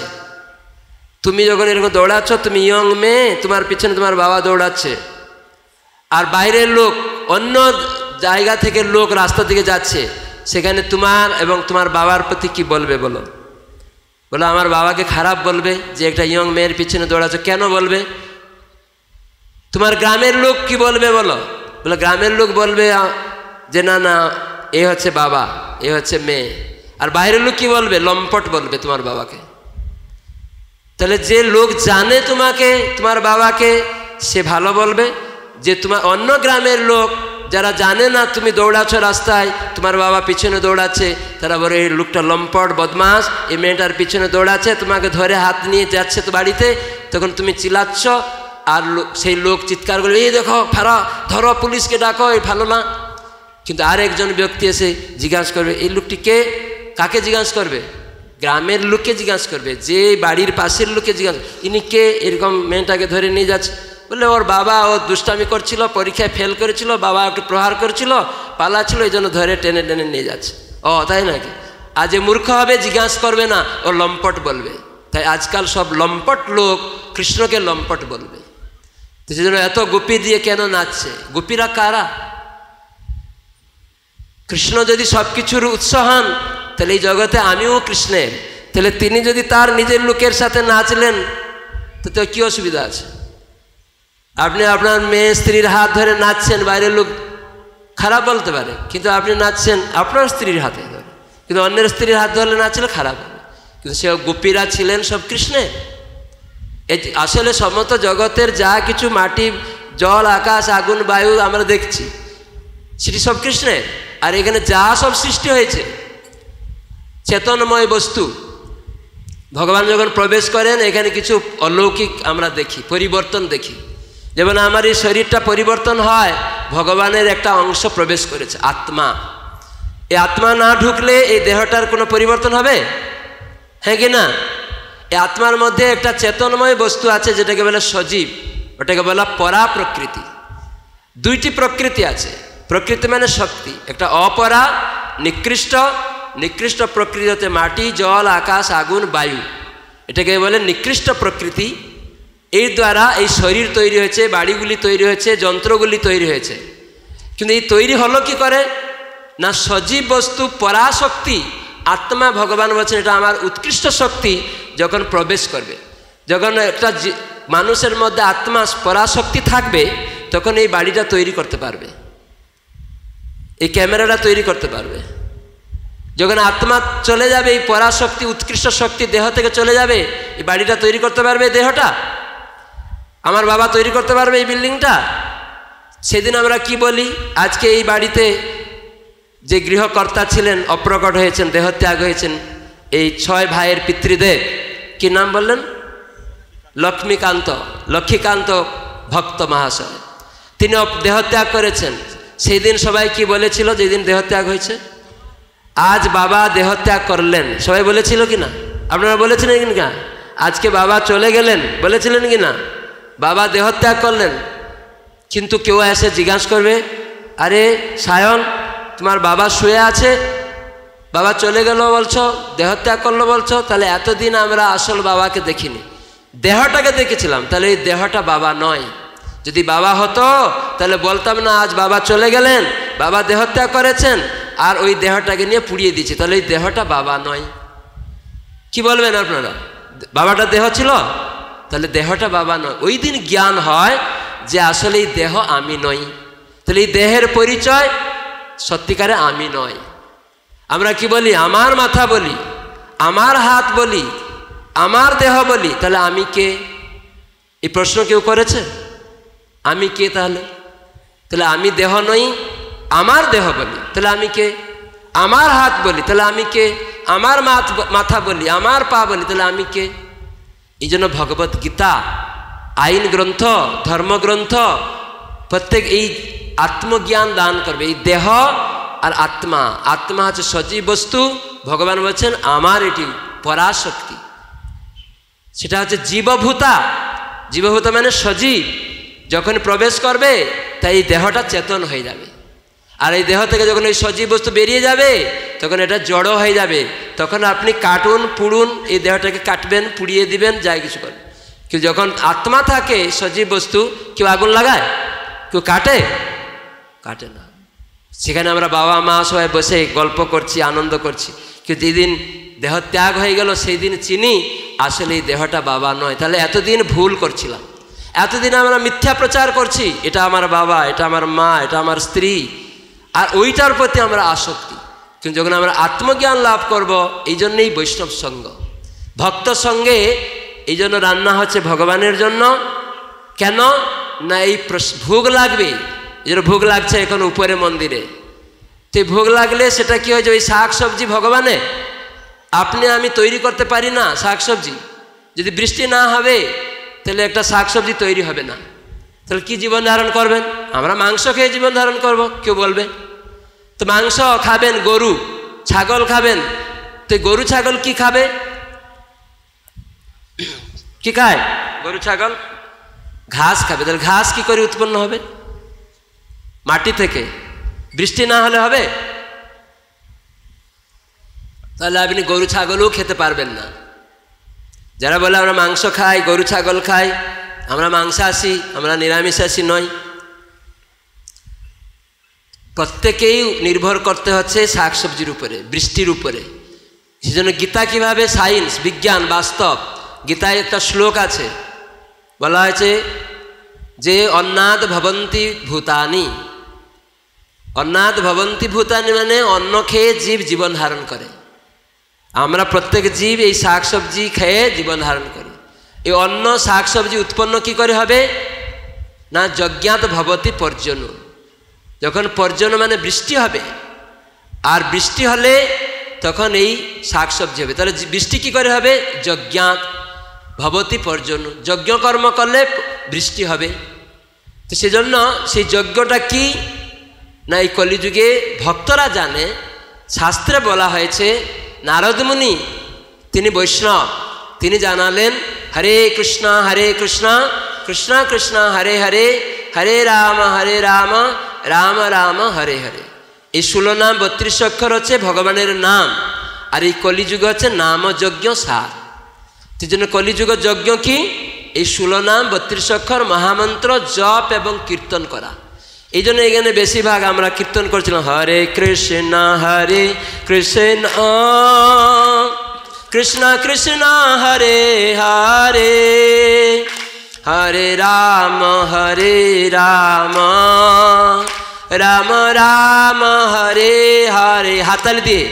তুমি যখন এরকম দৌড়াচ্ছ তুমি ইয়ং মেয়ে তোমার পিছনে তোমার বাবা দৌড়াচ্ছে আর বাইরের লোক অন্য জায়গা থেকে লোক রাস্তা থেকে যাচ্ছে সেখানে তোমার এবং তোমার বাবার প্রতি কি বলবে বলো বলো আমার বাবাকে খারাপ বলবে যে একটা ইয়ং মেয়ের পিছনে দৌড়াচ্ছ কেন বলবে তোমার গ্রামের লোক কি বলবে বলো বলে গ্রামের লোক বলবে যে না না এ হচ্ছে বাবা এ হচ্ছে মেয়ে আর বাইরের লোক কি বলবে লম্পট বলবে তোমার বাবাকে তাহলে যে লোক জানে তোমাকে তোমার বাবাকে সে ভালো বলবে যে তোমার অন্য গ্রামের লোক যারা জানে না তুমি দৌড়াচ্ছ রাস্তায় তোমার বাবা পিছনে দৌড়াচ্ছে তারা বলে এই লোকটা লম্পট বদমাস এই মেয়েটার পিছনে দৌড়াচ্ছে তোমাকে ধরে হাত নিয়ে যাচ্ছে তো বাড়িতে তখন তুমি চিলাচ্ছ আর সেই লোক চিৎকার করবে এই দেখো ফেরা ধরো পুলিশকে ডাকো এই ফেলো না কিন্তু আরেকজন ব্যক্তি এসে জিজ্ঞাসা করবে এই লোকটি কে কাকে জিজ্ঞাসা করবে গ্রামের লোককে জিজ্ঞাসা করবে যে বাড়ির পাশের লোককে জিজ্ঞাসা ইনি কে এরকম মেয়েটাকে ধরে নিয়ে যাচ্ছে বললে ওর বাবা ও দুষ্টামি করছিল পরীক্ষায় ফেল করেছিল বাবা একটু প্রহার করেছিল পালা ছিল এই জন্য ধরে টেনে টেনে নিয়ে যাচ্ছে ও তাই নাকি আজ মূর্খ হবে জিজ্ঞাসা করবে না ও লম্পট বলবে তাই আজকাল সব লম্পট লোক কৃষ্ণকে লম্পট বলবে সেজন্য এত গোপী দিয়ে কেন নাচছে গোপীরা কারা কৃষ্ণ যদি সব কিছুর উৎস হন তাহলে এই জগতে আমিও কৃষ্ণের তাহলে তিনি যদি তার নিজের লোকের সাথে নাচলেন তাতে কি অসুবিধা আছে আপনি আপনার মেয়ে স্ত্রীর হাত ধরে নাচছেন বাইরের লোক খারাপ বলতে পারে কিন্তু আপনি নাচছেন আপনার স্ত্রীর হাতে ধরে কিন্তু অন্যের স্ত্রীর হাত ধরলে নাচলে খারাপ হবে কিন্তু সে গোপীরা ছিলেন সব কৃষ্ণের এই আসলে সমস্ত জগতের যা কিছু মাটি জল আকাশ আগুন বায়ু আমরা দেখছি সেটি সব কৃষ্ণের আর এখানে যা সব সৃষ্টি হয়েছে চেতনময় বস্তু ভগবান যখন প্রবেশ করেন এখানে কিছু অলৌকিক আমরা দেখি পরিবর্তন দেখি যেমন আমার এই শরীরটা পরিবর্তন হয় ভগবানের একটা অংশ প্রবেশ করেছে আত্মা এই আত্মা না ঢুকলে এই দেহটার কোনো পরিবর্তন হবে হ্যাঁ কি না এই আত্মার মধ্যে একটা চেতনময় বস্তু আছে যেটাকে বলে সজীব ওটাকে বলা পরা প্রকৃতি দুইটি প্রকৃতি আছে প্রকৃতি মানে শক্তি একটা অপরা নিকৃষ্ট নিকৃষ্ট প্রকৃতিতে মাটি জল আকাশ আগুন বায়ু এটাকে বলে নিকৃষ্ট প্রকৃতি এর দ্বারা এই শরীর তৈরি হয়েছে বাড়িগুলি তৈরি হয়েছে যন্ত্রগুলি তৈরি হয়েছে কিন্তু এই তৈরি হলো কি করে না সজীব বস্তু পরাশক্তি আত্মা ভগবান বলছেন এটা আমার উৎকৃষ্ট শক্তি যখন প্রবেশ করবে যখন একটা মানুষের মধ্যে আত্মা পরাশক্তি থাকবে তখন এই বাড়িটা তৈরি করতে পারবে এই ক্যামেরাটা তৈরি করতে পারবে যখন আত্মা চলে যাবে এই পরাশক্তি উৎকৃষ্ট শক্তি দেহ থেকে চলে যাবে এই বাড়িটা তৈরি করতে পারবে দেহটা আমার বাবা তৈরি করতে পারবে এই বিল্ডিংটা সেদিন আমরা কি বলি আজকে এই বাড়িতে যে গৃহকর্তা ছিলেন অপ্রকট হয়েছেন দেহত্যাগ হয়েছেন এই ছয় ভাইয়ের পিতৃদেব কি নাম বললেন লক্ষ্মীকান্ত লক্ষ্মীকান্ত ভক্ত মহাশয় তিনি দেহত্যাগ করেছেন সেই দিন সবাই কি বলেছিল যেদিন দেহত্যাগ হয়েছে আজ বাবা দেহত্যাগ করলেন সবাই বলেছিল কি না আপনারা বলেছিলেন কি না আজকে বাবা চলে গেলেন বলেছিলেন কি না বাবা দেহত্যাগ করলেন কিন্তু কেউ এসে জিজ্ঞাসা করবে আরে সায়ন তোমার বাবা শুয়ে আছে বাবা চলে গেল বলছো দেহত্যাগ করলো বলছো তাহলে এতদিন আমরা আসল বাবাকে দেখিনি দেহটাকে দেখেছিলাম তাহলে এই দেহটা বাবা নয় যদি বাবা হতো তাহলে বলতাম না আজ বাবা চলে গেলেন বাবা দেহত্যাগ করেছেন আর ওই দেহটাকে নিয়ে পুড়িয়ে দিচ্ছে তাহলে এই দেহটা বাবা নয় কি বলবেন আপনারা বাবাটা দেহ ছিল তাহলে দেহটা বাবা নয় ওই দিন জ্ঞান হয় যে আসলে এই দেহ আমি নই তাহলে এই দেহের পরিচয় সত্যিকারে আমি নয় আমরা কি বলি আমার মাথা বলি আমার হাত বলি আমার দেহ বলি তাহলে আমি কে এই প্রশ্ন কেউ করেছে আমি কে তাহলে তাহলে আমি দেহ নই আমার দেহ বলি তাহলে আমি কে আমার হাত বলি তাহলে আমি কে আমার মাথা বলি আমার পা বলি তাহলে আমি কে এই জন্য গীতা আইন গ্রন্থ ধর্মগ্রন্থ প্রত্যেক এই আত্মজ্ঞান দান করবে এই দেহ আর আত্মা আত্মা হচ্ছে সজীব বস্তু ভগবান বলছেন আমার এটি পরাশক্তি সেটা হচ্ছে জীবভূতা জীবভূতা মানে সজীব যখন প্রবেশ করবে তাই এই দেহটা চেতন হয়ে যাবে আর এই দেহ থেকে যখন এই সজীব বস্তু বেরিয়ে যাবে তখন এটা জড়ো হয়ে যাবে তখন আপনি কাটুন পুড়ুন এই দেহটাকে কাটবেন পুড়িয়ে দিবেন যাই কিছু করবেন কিন্তু যখন আত্মা থাকে সজীব বস্তু কেউ আগুন লাগায় কেউ কাটে কাটে না সেখানে আমরা বাবা মা সবাই বসে গল্প করছি আনন্দ করছি কিন্তু যেদিন দেহ ত্যাগ হয়ে গেল সেই দিন চিনি আসলে এই দেহটা বাবা নয় তাহলে এতদিন ভুল করছিলাম এতদিন আমরা মিথ্যা প্রচার করছি এটা আমার বাবা এটা আমার মা এটা আমার স্ত্রী আর ওইটার প্রতি আমরা আসক্তি কিন্তু যখন আমরা আত্মজ্ঞান লাভ করব এই জন্যেই বৈষ্ণব সঙ্গ ভক্ত সঙ্গে এই জন্য রান্না হচ্ছে ভগবানের জন্য কেন না এই ভোগ লাগবে এর ভোগ লাগছে এখন উপরে মন্দিরে তো ভোগ লাগলে সেটা কি হয় যে ওই শাক সবজি ভগবানে আপনি আমি তৈরি করতে পারি না শাক সবজি যদি বৃষ্টি না হবে তাহলে একটা শাক সবজি তৈরি হবে না তাহলে কী জীবন ধারণ করবেন আমরা মাংস খেয়ে জীবন ধারণ করব কেউ বলবে তো মাংস খাবেন গরু ছাগল খাবেন তো গরু ছাগল কি খাবে কি খায় গরু ছাগল ঘাস খাবে তাহলে ঘাস কি করে উৎপন্ন হবে মাটি থেকে বৃষ্টি না হলে হবে তাহলে আপনি গরু ছাগলও খেতে পারবেন না যারা বলে আমরা মাংস খাই গরু ছাগল খাই আমরা মাংসাশী আমরা নিরামিষাশী নই প্রত্যেকেই নির্ভর করতে হচ্ছে শাকসবজির উপরে বৃষ্টির উপরে সেজন্য গীতা কিভাবে সায়েন্স বিজ্ঞান বাস্তব গীতায় একটা শ্লোক আছে বলা হয়েছে যে অন্নাদ ভবন্তি ভূতানি অন্নাদ ভবন্তী ভূতানি মানে অন্ন খেয়ে জীব জীবন ধারণ করে আমরা প্রত্যেক জীব এই শাক সবজি খেয়ে জীবন ধারণ করি এই অন্ন শাক সবজি উৎপন্ন কি করে হবে না যজ্ঞাত ভবতী পর্যন যখন পর্যন মানে বৃষ্টি হবে আর বৃষ্টি হলে তখন এই শাক সবজি হবে তাহলে বৃষ্টি কি করে হবে যজ্ঞাত ভবতী পর্যন যজ্ঞকর্ম করলে বৃষ্টি হবে তো সেজন্য সেই যজ্ঞটা কি না এই কলিযুগে ভক্তরা জানে শাস্ত্রে বলা হয়েছে নারদমুনি তিনি বৈষ্ণব তিনি জানালেন হরে কৃষ্ণ হরে কৃষ্ণ কৃষ্ণ কৃষ্ণ হরে হরে হরে রাম হরে রাম রাম রাম হরে হরে এই ষোলো নাম বত্রিশ অক্ষর হচ্ছে ভগবানের নাম আর এই কলিযুগ হচ্ছে নামযজ্ঞ সার সেই জন্য কলিযুগ যজ্ঞ কি এই ষোলো নাম বত্রিশ অক্ষর মহামন্ত্র জপ এবং কীর্তন করা এই জন্য এখানে বেশিরভাগ আমরা কীর্তন করছিলাম হরে কৃষ্ণ হরে কৃষ্ণ কৃষ্ণ কৃষ্ণ হরে হরে হরে রাম হরে রাম রাম রাম হরে হরে হাতাল দিয়ে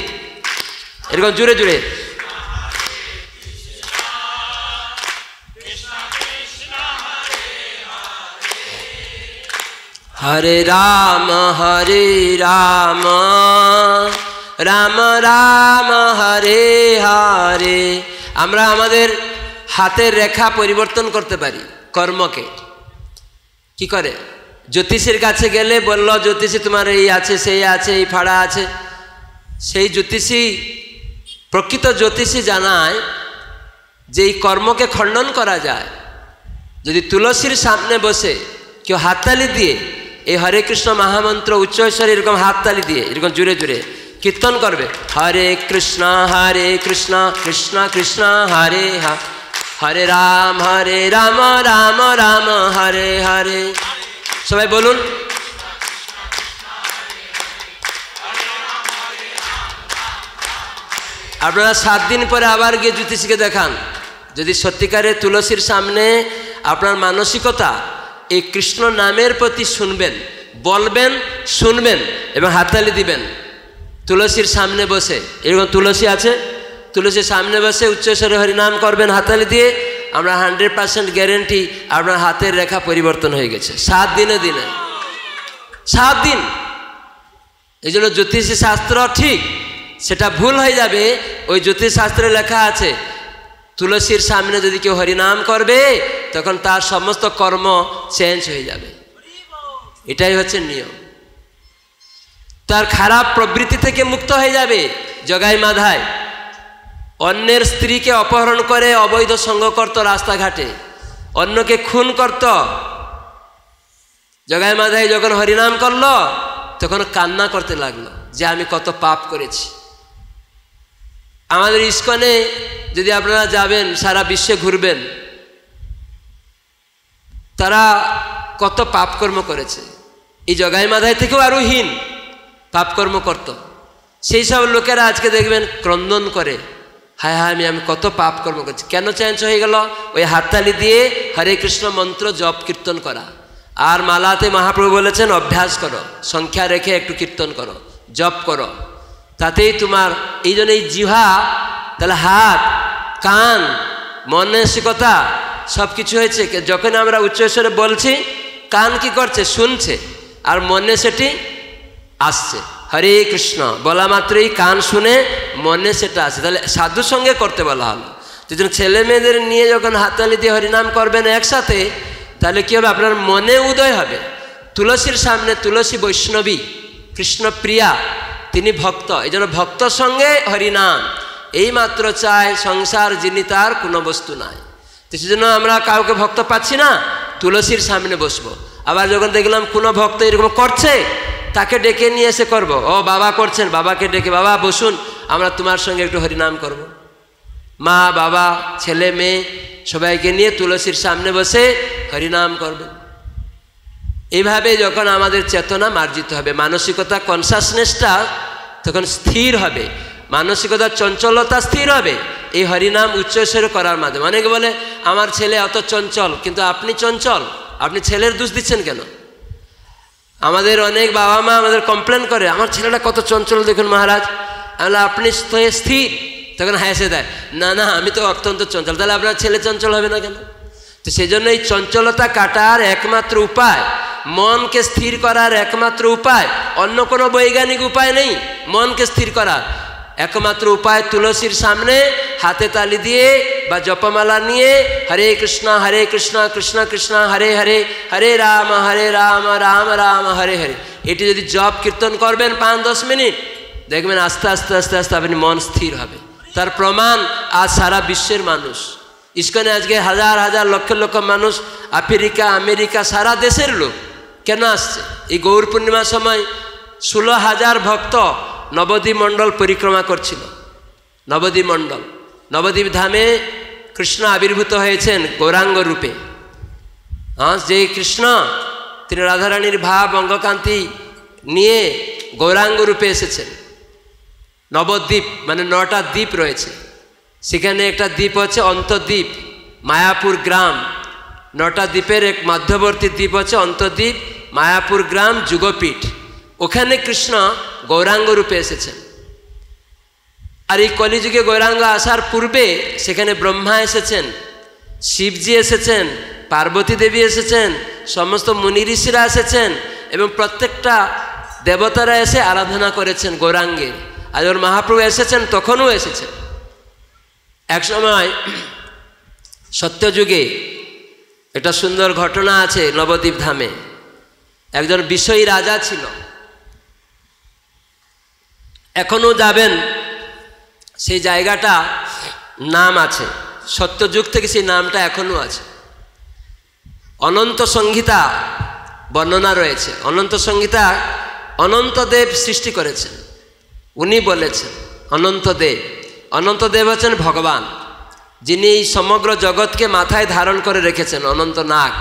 এরকম জুড়ে জুড়ে হরে রাম হরে রাম রাম রাম হরে হরে আমরা আমাদের হাতের রেখা পরিবর্তন করতে পারি কর্মকে কি করে জ্যোতিষের কাছে গেলে বলল জ্যোতিষী তোমার এই আছে সেই আছে এই ফাড়া আছে সেই জ্যোতিষী প্রকৃত জ্যোতিষী জানায় যে এই কর্মকে খণ্ডন করা যায় যদি তুলসীর সামনে বসে কেউ হাততালি দিয়ে এই হরে কৃষ্ণ মহামন্ত্র উচ্চস্বরে এরকম হাততালি দিয়ে এরকম জুড়ে জুড়ে কীর্তন করবে হরে কৃষ্ণ হরে কৃষ্ণ কৃষ্ণ কৃষ্ণ হরে হরে রাম হরে রাম রাম রাম হরে হরে সবাই বলুন আপনারা সাত দিন পরে আবার গিয়ে জ্যোতিষীকে দেখান যদি সত্যিকারে তুলসীর সামনে আপনার মানসিকতা এই কৃষ্ণ নামের প্রতি শুনবেন বলবেন শুনবেন এবং হাততালি দিবেন তুলসীর সামনে বসে এরকম তুলসী আছে তুলসীর সামনে বসে উচ্চস্বরে হরিনাম করবেন হাততালি দিয়ে আমরা হান্ড্রেড পার্সেন্ট গ্যারেন্টি আপনার হাতের রেখা পরিবর্তন হয়ে গেছে সাত দিনে দিনে সাত দিন এই জন্য জ্যোতিষী শাস্ত্র ঠিক সেটা ভুল হয়ে যাবে ওই জ্যোতিষ শাস্ত্রে লেখা আছে তুলসীর সামনে যদি কেউ হরিনাম করবে তখন তার সমস্ত কর্ম চেঞ্জ হয়ে যাবে এটাই হচ্ছে নিয়ম তার খারাপ প্রবৃত্তি থেকে মুক্ত হয়ে যাবে জগাই মাধায় অন্যের স্ত্রীকে অপহরণ করে অবৈধ সঙ্গ করত রাস্তাঘাটে অন্যকে খুন করত জগাই মাধায় যখন হরিনাম করল তখন কান্না করতে লাগলো যে আমি কত পাপ করেছি আমাদের ইস্কনে যদি আপনারা যাবেন সারা বিশ্বে ঘুরবেন তারা কত পাপকর্ম করেছে এই জগাই মাধাই থেকেও আরও হীন পাপকর্ম করত সেই সব লোকেরা আজকে দেখবেন ক্রন্দন করে হায় হায় আমি আমি কত পাপ কর্ম করছি কেন চেঞ্জ হয়ে গেল ওই হাততালি দিয়ে হরে কৃষ্ণ মন্ত্র জপ কীর্তন করা আর মালাতে মহাপ্রভু বলেছেন অভ্যাস করো সংখ্যা রেখে একটু কীর্তন করো জপ করো তাতেই তোমার এই জন্য এই জিহা তাহলে হাত কান মনসিকতা সব কিছু হয়েছে যখন আমরা উচ্চস্বরে বলছি কান কি করছে শুনছে আর মনে সেটি আসছে হরে কৃষ্ণ বলা মাত্রই কান শুনে মনে সেটা আসে তাহলে সাধুর সঙ্গে করতে বলা হলো যেজন ছেলে মেয়েদের নিয়ে যখন হাতালি দিয়ে হরিনাম করবেন একসাথে তাহলে কী হবে আপনার মনে উদয় হবে তুলসীর সামনে তুলসী বৈষ্ণবী কৃষ্ণপ্রিয়া তিনি ভক্ত এই জন্য ভক্ত সঙ্গে হরিনাম এইমাত্র চায় সংসার যিনি তার কোনো বস্তু নাই তো সেজন্য আমরা কাউকে ভক্ত পাচ্ছি না তুলসীর সামনে বসবো আবার যখন দেখলাম কোনো ভক্ত এরকম করছে তাকে ডেকে নিয়ে এসে করব ও বাবা করছেন বাবাকে ডেকে বাবা বসুন আমরা তোমার সঙ্গে একটু হরিনাম করব। মা বাবা ছেলে মেয়ে সবাইকে নিয়ে তুলসীর সামনে বসে হরিনাম করবেন এভাবে যখন আমাদের চেতনা মার্জিত হবে মানসিকতা কনসাসনেসটা তখন স্থির হবে মানসিকতা চঞ্চলতা স্থির হবে এই হরিনাম উচ্চস্বরে করার মাধ্যমে অনেকে বলে আমার ছেলে এত চঞ্চল কিন্তু আপনি চঞ্চল আপনি ছেলের দোষ দিচ্ছেন কেন আমাদের অনেক বাবা মা আমাদের কমপ্লেন করে আমার ছেলেটা কত চঞ্চল দেখুন মহারাজ তাহলে আপনি স্থির তখন হাসে দেয় না না আমি তো অত্যন্ত চঞ্চল তাহলে আপনার ছেলে চঞ্চল হবে না কেন তো সেজন্য এই চঞ্চলতা কাটার একমাত্র উপায় মনকে স্থির করার একমাত্র উপায় অন্য কোনো বৈজ্ঞানিক উপায় নেই মনকে স্থির করার একমাত্র উপায় তুলসীর সামনে হাতে তালি দিয়ে বা জপমালা নিয়ে হরে কৃষ্ণ হরে কৃষ্ণ কৃষ্ণ কৃষ্ণ হরে হরে হরে রাম হরে রাম রাম রাম হরে হরে এটি যদি জপ কীর্তন করবেন পাঁচ দশ মিনিট দেখবেন আস্তে আস্তে আস্তে আস্তে আপনি মন স্থির হবে তার প্রমাণ আজ সারা বিশ্বের মানুষ ইস্কনে আজকে হাজার হাজার লক্ষ লক্ষ মানুষ আফ্রিকা আমেরিকা সারা দেশের লোক কেন আসছে এই গৌর পূর্ণিমার সময় ষোলো হাজার ভক্ত নবদ্বীপ মণ্ডল পরিক্রমা করছিল নবদ্বীপ মণ্ডল নবদ্বীপ ধামে কৃষ্ণ আবির্ভূত হয়েছেন গৌরাঙ্গ রূপে হ্যাঁ যে কৃষ্ণ তিনি রাধারানীর ভাব অঙ্গকান্তি নিয়ে গৌরাঙ্গ রূপে এসেছেন নবদ্বীপ মানে নটা দ্বীপ রয়েছে সেখানে একটা দ্বীপ হচ্ছে অন্তদ্বীপ মায়াপুর গ্রাম নটা দ্বীপের এক মধ্যবর্তী দ্বীপ হচ্ছে অন্তদ্বীপ মায়াপুর গ্রাম যুগপীঠ ওখানে কৃষ্ণ গৌরাঙ্গ রূপে এসেছেন আর এই কলিযুগে গৌরাঙ্গ আসার পূর্বে সেখানে ব্রহ্মা এসেছেন শিবজি এসেছেন পার্বতী দেবী এসেছেন সমস্ত মুনি ঋষিরা এসেছেন এবং প্রত্যেকটা দেবতারা এসে আরাধনা করেছেন গৌরাঙ্গে আর যখন মহাপ্রভু এসেছেন তখনও এসেছেন এক সময় সত্যযুগে এটা সুন্দর ঘটনা আছে নবদ্বীপ ধামে একজন বিষয়ী রাজা ছিল এখনও যাবেন সেই জায়গাটা নাম আছে সত্যযুগ থেকে সেই নামটা এখনও আছে অনন্ত সংহিতা বর্ণনা রয়েছে অনন্ত সংহিতা অনন্তদেব সৃষ্টি করেছেন উনি বলেছেন অনন্তদেব অনন্তদেব হচ্ছেন ভগবান যিনি এই সমগ্র জগৎকে মাথায় ধারণ করে রেখেছেন অনন্ত নাগ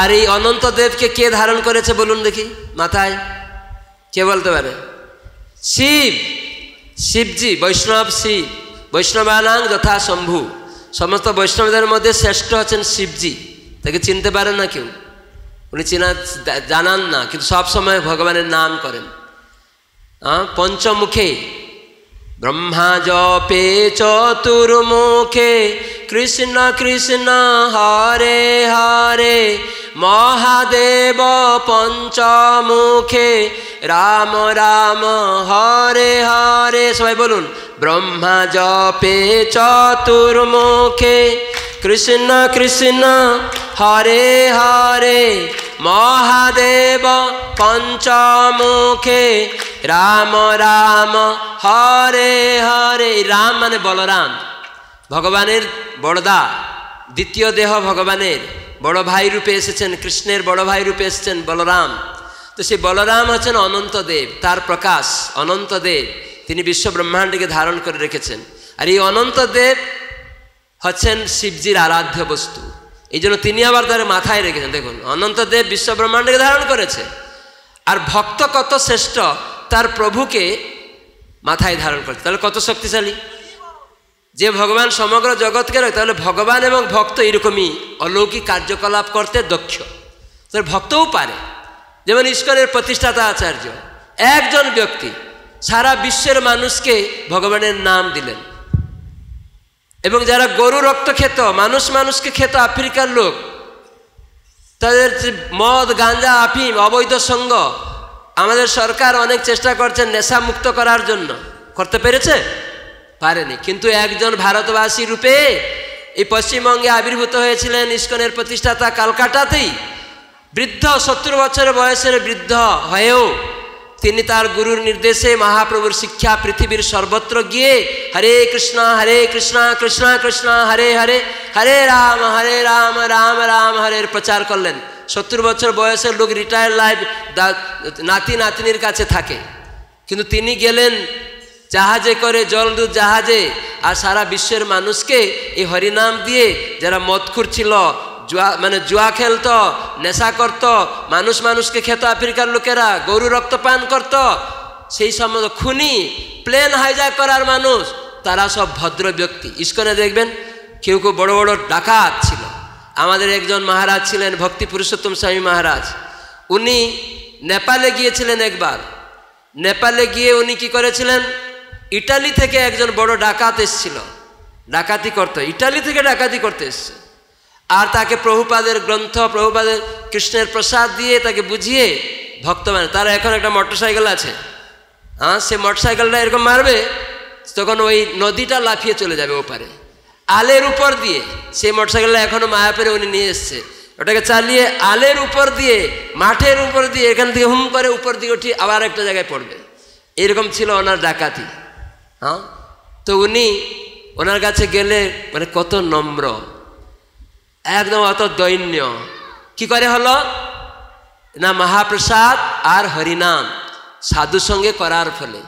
আর এই অনন্তদেবকে কে ধারণ করেছে বলুন দেখি মাথায় কে বলতে পারে শিব শিবজি বৈষ্ণব শিব বৈষ্ণবানাং যথা শম্ভু সমস্ত বৈষ্ণবদের মধ্যে শ্রেষ্ঠ হচ্ছেন শিবজি তাকে চিনতে পারেন না কেউ উনি চিনা জানান না কিন্তু সবসময় ভগবানের নাম করেন পঞ্চমুখে ব্রহ্মা জপে চতুর্মুখে কৃষ্ণ কৃষ্ণ হরে হরে মহাদেব পঞ্চমুখে রাম রাম হরে হরে সবাই বলুন ব্রহ্মা জপে চতুর্মুখে কৃষ্ণ কৃষ্ণ হরে হরে মহাদেব পঞ্চমুখে রাম রাম হরে হরে রাম মানে বলরাম ভগবানের বড়দা দ্বিতীয় দেহ ভগবানের বড় ভাই রূপে এসেছেন কৃষ্ণের বড় ভাই রূপে এসেছেন বলরাম তো সেই বলরাম হচ্ছেন অনন্তদেব তার প্রকাশ অনন্তদেব তিনি বিশ্বব্রহ্মাণ্ডকে ধারণ করে রেখেছেন আর এই অনন্তদেব হচ্ছেন শিবজির আরাধ্য বস্তু এই জন্য তিনি আবার ধরে মাথায় রেখেছেন দেখুন অনন্তদেব বিশ্বব্রহ্মাণ্ডকে ধারণ করেছে আর ভক্ত কত শ্রেষ্ঠ তার প্রভুকে মাথায় ধারণ করছে তাহলে কত শক্তিশালী যে ভগবান সমগ্র জগৎকে রাখে তাহলে ভগবান এবং ভক্ত এরকমই অলৌকিক কার্যকলাপ করতে দক্ষ তাহলে ভক্তও পারে যেমন ইস্কনের প্রতিষ্ঠাতা আচার্য একজন ব্যক্তি সারা বিশ্বের মানুষকে ভগবানের নাম দিলেন এবং যারা গরু রক্ত খেত মানুষ মানুষকে খেত আফ্রিকার লোক তাদের মদ গাঁজা আফিম অবৈধ সঙ্গ আমাদের সরকার অনেক চেষ্টা করছে নেশা মুক্ত করার জন্য করতে পেরেছে পারেনি কিন্তু একজন ভারতবাসী রূপে এই পশ্চিমবঙ্গে আবির্ভূত হয়েছিলেন ইস্কনের প্রতিষ্ঠাতা কালকাটাতেই বৃদ্ধ সত্তর বছর বয়সের বৃদ্ধ হয়েও তিনি তার গুরুর নির্দেশে মহাপ্রভুর শিক্ষা পৃথিবীর সর্বত্র গিয়ে হরে কৃষ্ণ হরে কৃষ্ণ কৃষ্ণ কৃষ্ণ হরে হরে হরে রাম হরে রাম রাম রাম হরের প্রচার করলেন সত্তর বছর বয়সের লোক রিটায়ার লাইফ নাতি নাতিনির কাছে থাকে কিন্তু তিনি গেলেন জাহাজে করে দুধ জাহাজে আর সারা বিশ্বের মানুষকে এই হরিনাম দিয়ে যারা মৎখুর ছিল জুয়া মানে জুয়া খেলত নেশা করত মানুষ মানুষকে খেত আফ্রিকার লোকেরা গরু রক্ত পান করত সেই সময় খুনি প্লেন হাইজ্যাক করার মানুষ তারা সব ভদ্র ব্যক্তি ইস্কনে দেখবেন কেউ কেউ বড় বড় ডাকাত ছিল আমাদের একজন মহারাজ ছিলেন ভক্তি পুরুষোত্তম স্বামী মহারাজ উনি নেপালে গিয়েছিলেন একবার নেপালে গিয়ে উনি কি করেছিলেন ইটালি থেকে একজন বড় ডাকাত এসছিল ডাকাতি করতো ইটালি থেকে ডাকাতি করতে এসছে আর তাকে প্রভুপাদের গ্রন্থ প্রভুপাদের কৃষ্ণের প্রসাদ দিয়ে তাকে বুঝিয়ে ভক্ত মানে তারা এখন একটা মোটরসাইকেল আছে হ্যাঁ সে মোটরসাইকেলটা এরকম মারবে তখন ওই নদীটা লাফিয়ে চলে যাবে ওপারে আলের উপর দিয়ে সেই মোটরসাইকেলটা এখনও মায়াপুরে উনি নিয়ে এসছে ওটাকে চালিয়ে আলের উপর দিয়ে মাঠের উপর দিয়ে এখান থেকে হুম করে উপর দিয়ে উঠি আবার একটা জায়গায় পড়বে এরকম ছিল ওনার ডাকাতি হ্যাঁ তো উনি ওনার কাছে গেলে মানে কত নম্র একদম অত দৈন্য কি করে হলো না মহাপ্রসাদ আর হরিনাম সাধু সঙ্গে করার ফলে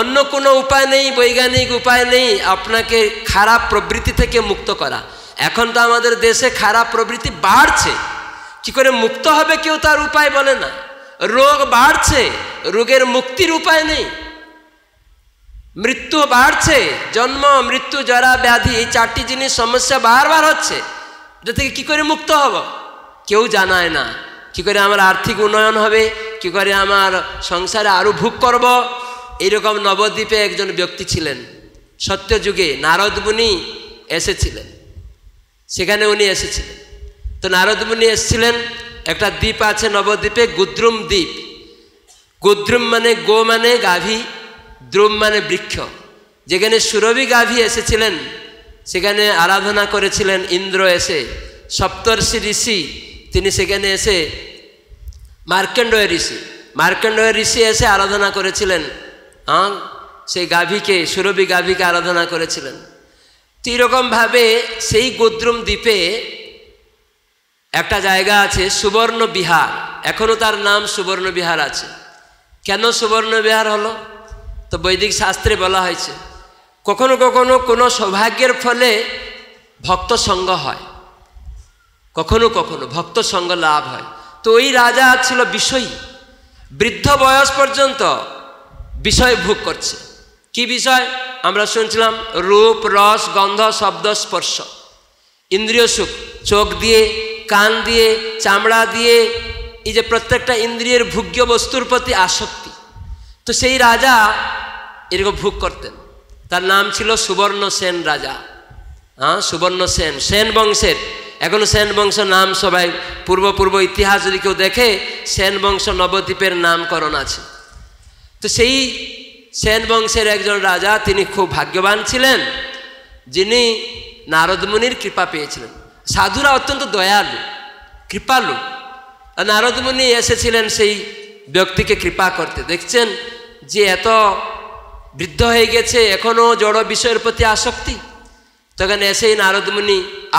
অন্য কোনো উপায় নেই বৈজ্ঞানিক উপায় নেই আপনাকে খারাপ প্রবৃত্তি থেকে মুক্ত করা এখন তো আমাদের দেশে খারাপ প্রবৃত্তি বাড়ছে কি করে মুক্ত হবে কেউ তার উপায় বলে না রোগ বাড়ছে রোগের মুক্তির উপায় নেই মৃত্যু বাড়ছে জন্ম মৃত্যু জরা ব্যাধি এই চারটি জিনিস সমস্যা বারবার হচ্ছে এটা থেকে কী করে মুক্ত হব কেউ জানায় না কি করে আমার আর্থিক উন্নয়ন হবে কি করে আমার সংসারে আরও ভোগ করব এইরকম নবদ্বীপে একজন ব্যক্তি ছিলেন সত্যযুগে নারদমুনি এসেছিলেন সেখানে উনি এসেছিলেন তো নারদমুনি এসেছিলেন একটা দ্বীপ আছে নবদ্বীপে গুদ্রুম দ্বীপ গুদ্রুম মানে গো মানে গাভী দ্রুম মানে বৃক্ষ যেখানে সুরভি গাভী এসেছিলেন সেখানে আরাধনা করেছিলেন ইন্দ্র এসে সপ্তর্ষি ঋষি তিনি সেখানে এসে মার্কেন্ডয় ঋষি মার্কেন্ডয় ঋষি এসে আরাধনা করেছিলেন আং সেই গাভীকে সুরভি গাভীকে আরাধনা করেছিলেন তো সেই গোদ্রুম দ্বীপে একটা জায়গা আছে সুবর্ণ বিহার এখনও তার নাম সুবর্ণ বিহার আছে কেন সুবর্ণ বিহার হলো তো বৈদিক শাস্ত্রে বলা হয়েছে কখনো কখনো কোনো সৌভাগ্যের ফলে ভক্ত সঙ্গ হয় কখনো কখনো ভক্ত সঙ্গ লাভ হয় তো ওই রাজা ছিল বিষয়ী বৃদ্ধ বয়স পর্যন্ত বিষয় ভোগ করছে কি বিষয় আমরা শুনছিলাম রূপ রস গন্ধ শব্দ স্পর্শ ইন্দ্রিয় সুখ চোখ দিয়ে কান দিয়ে চামড়া দিয়ে এই যে প্রত্যেকটা ইন্দ্রিয়ের ভোগ্য বস্তুর প্রতি আসক্তি তো সেই রাজা এরকম ভোগ করতেন তার নাম ছিল সুবর্ণ সেন রাজা হ্যাঁ সুবর্ণ সেন সেন বংশের এখন সেন বংশ নাম সবাই পূর্ব পূর্ব ইতিহাস যদি কেউ দেখে সেন বংশ নবদ্বীপের নামকরণ আছে তো সেই সেন বংশের একজন রাজা তিনি খুব ভাগ্যবান ছিলেন যিনি নারদমুনির কৃপা পেয়েছিলেন সাধুরা অত্যন্ত দয়ালু কৃপালু নারদমুনি এসেছিলেন সেই ব্যক্তিকে কৃপা করতে দেখছেন যে এত বৃদ্ধ হয়ে গেছে এখনও জড় বিষয়ের প্রতি আসক্তি তখন এসেই নারদমুনি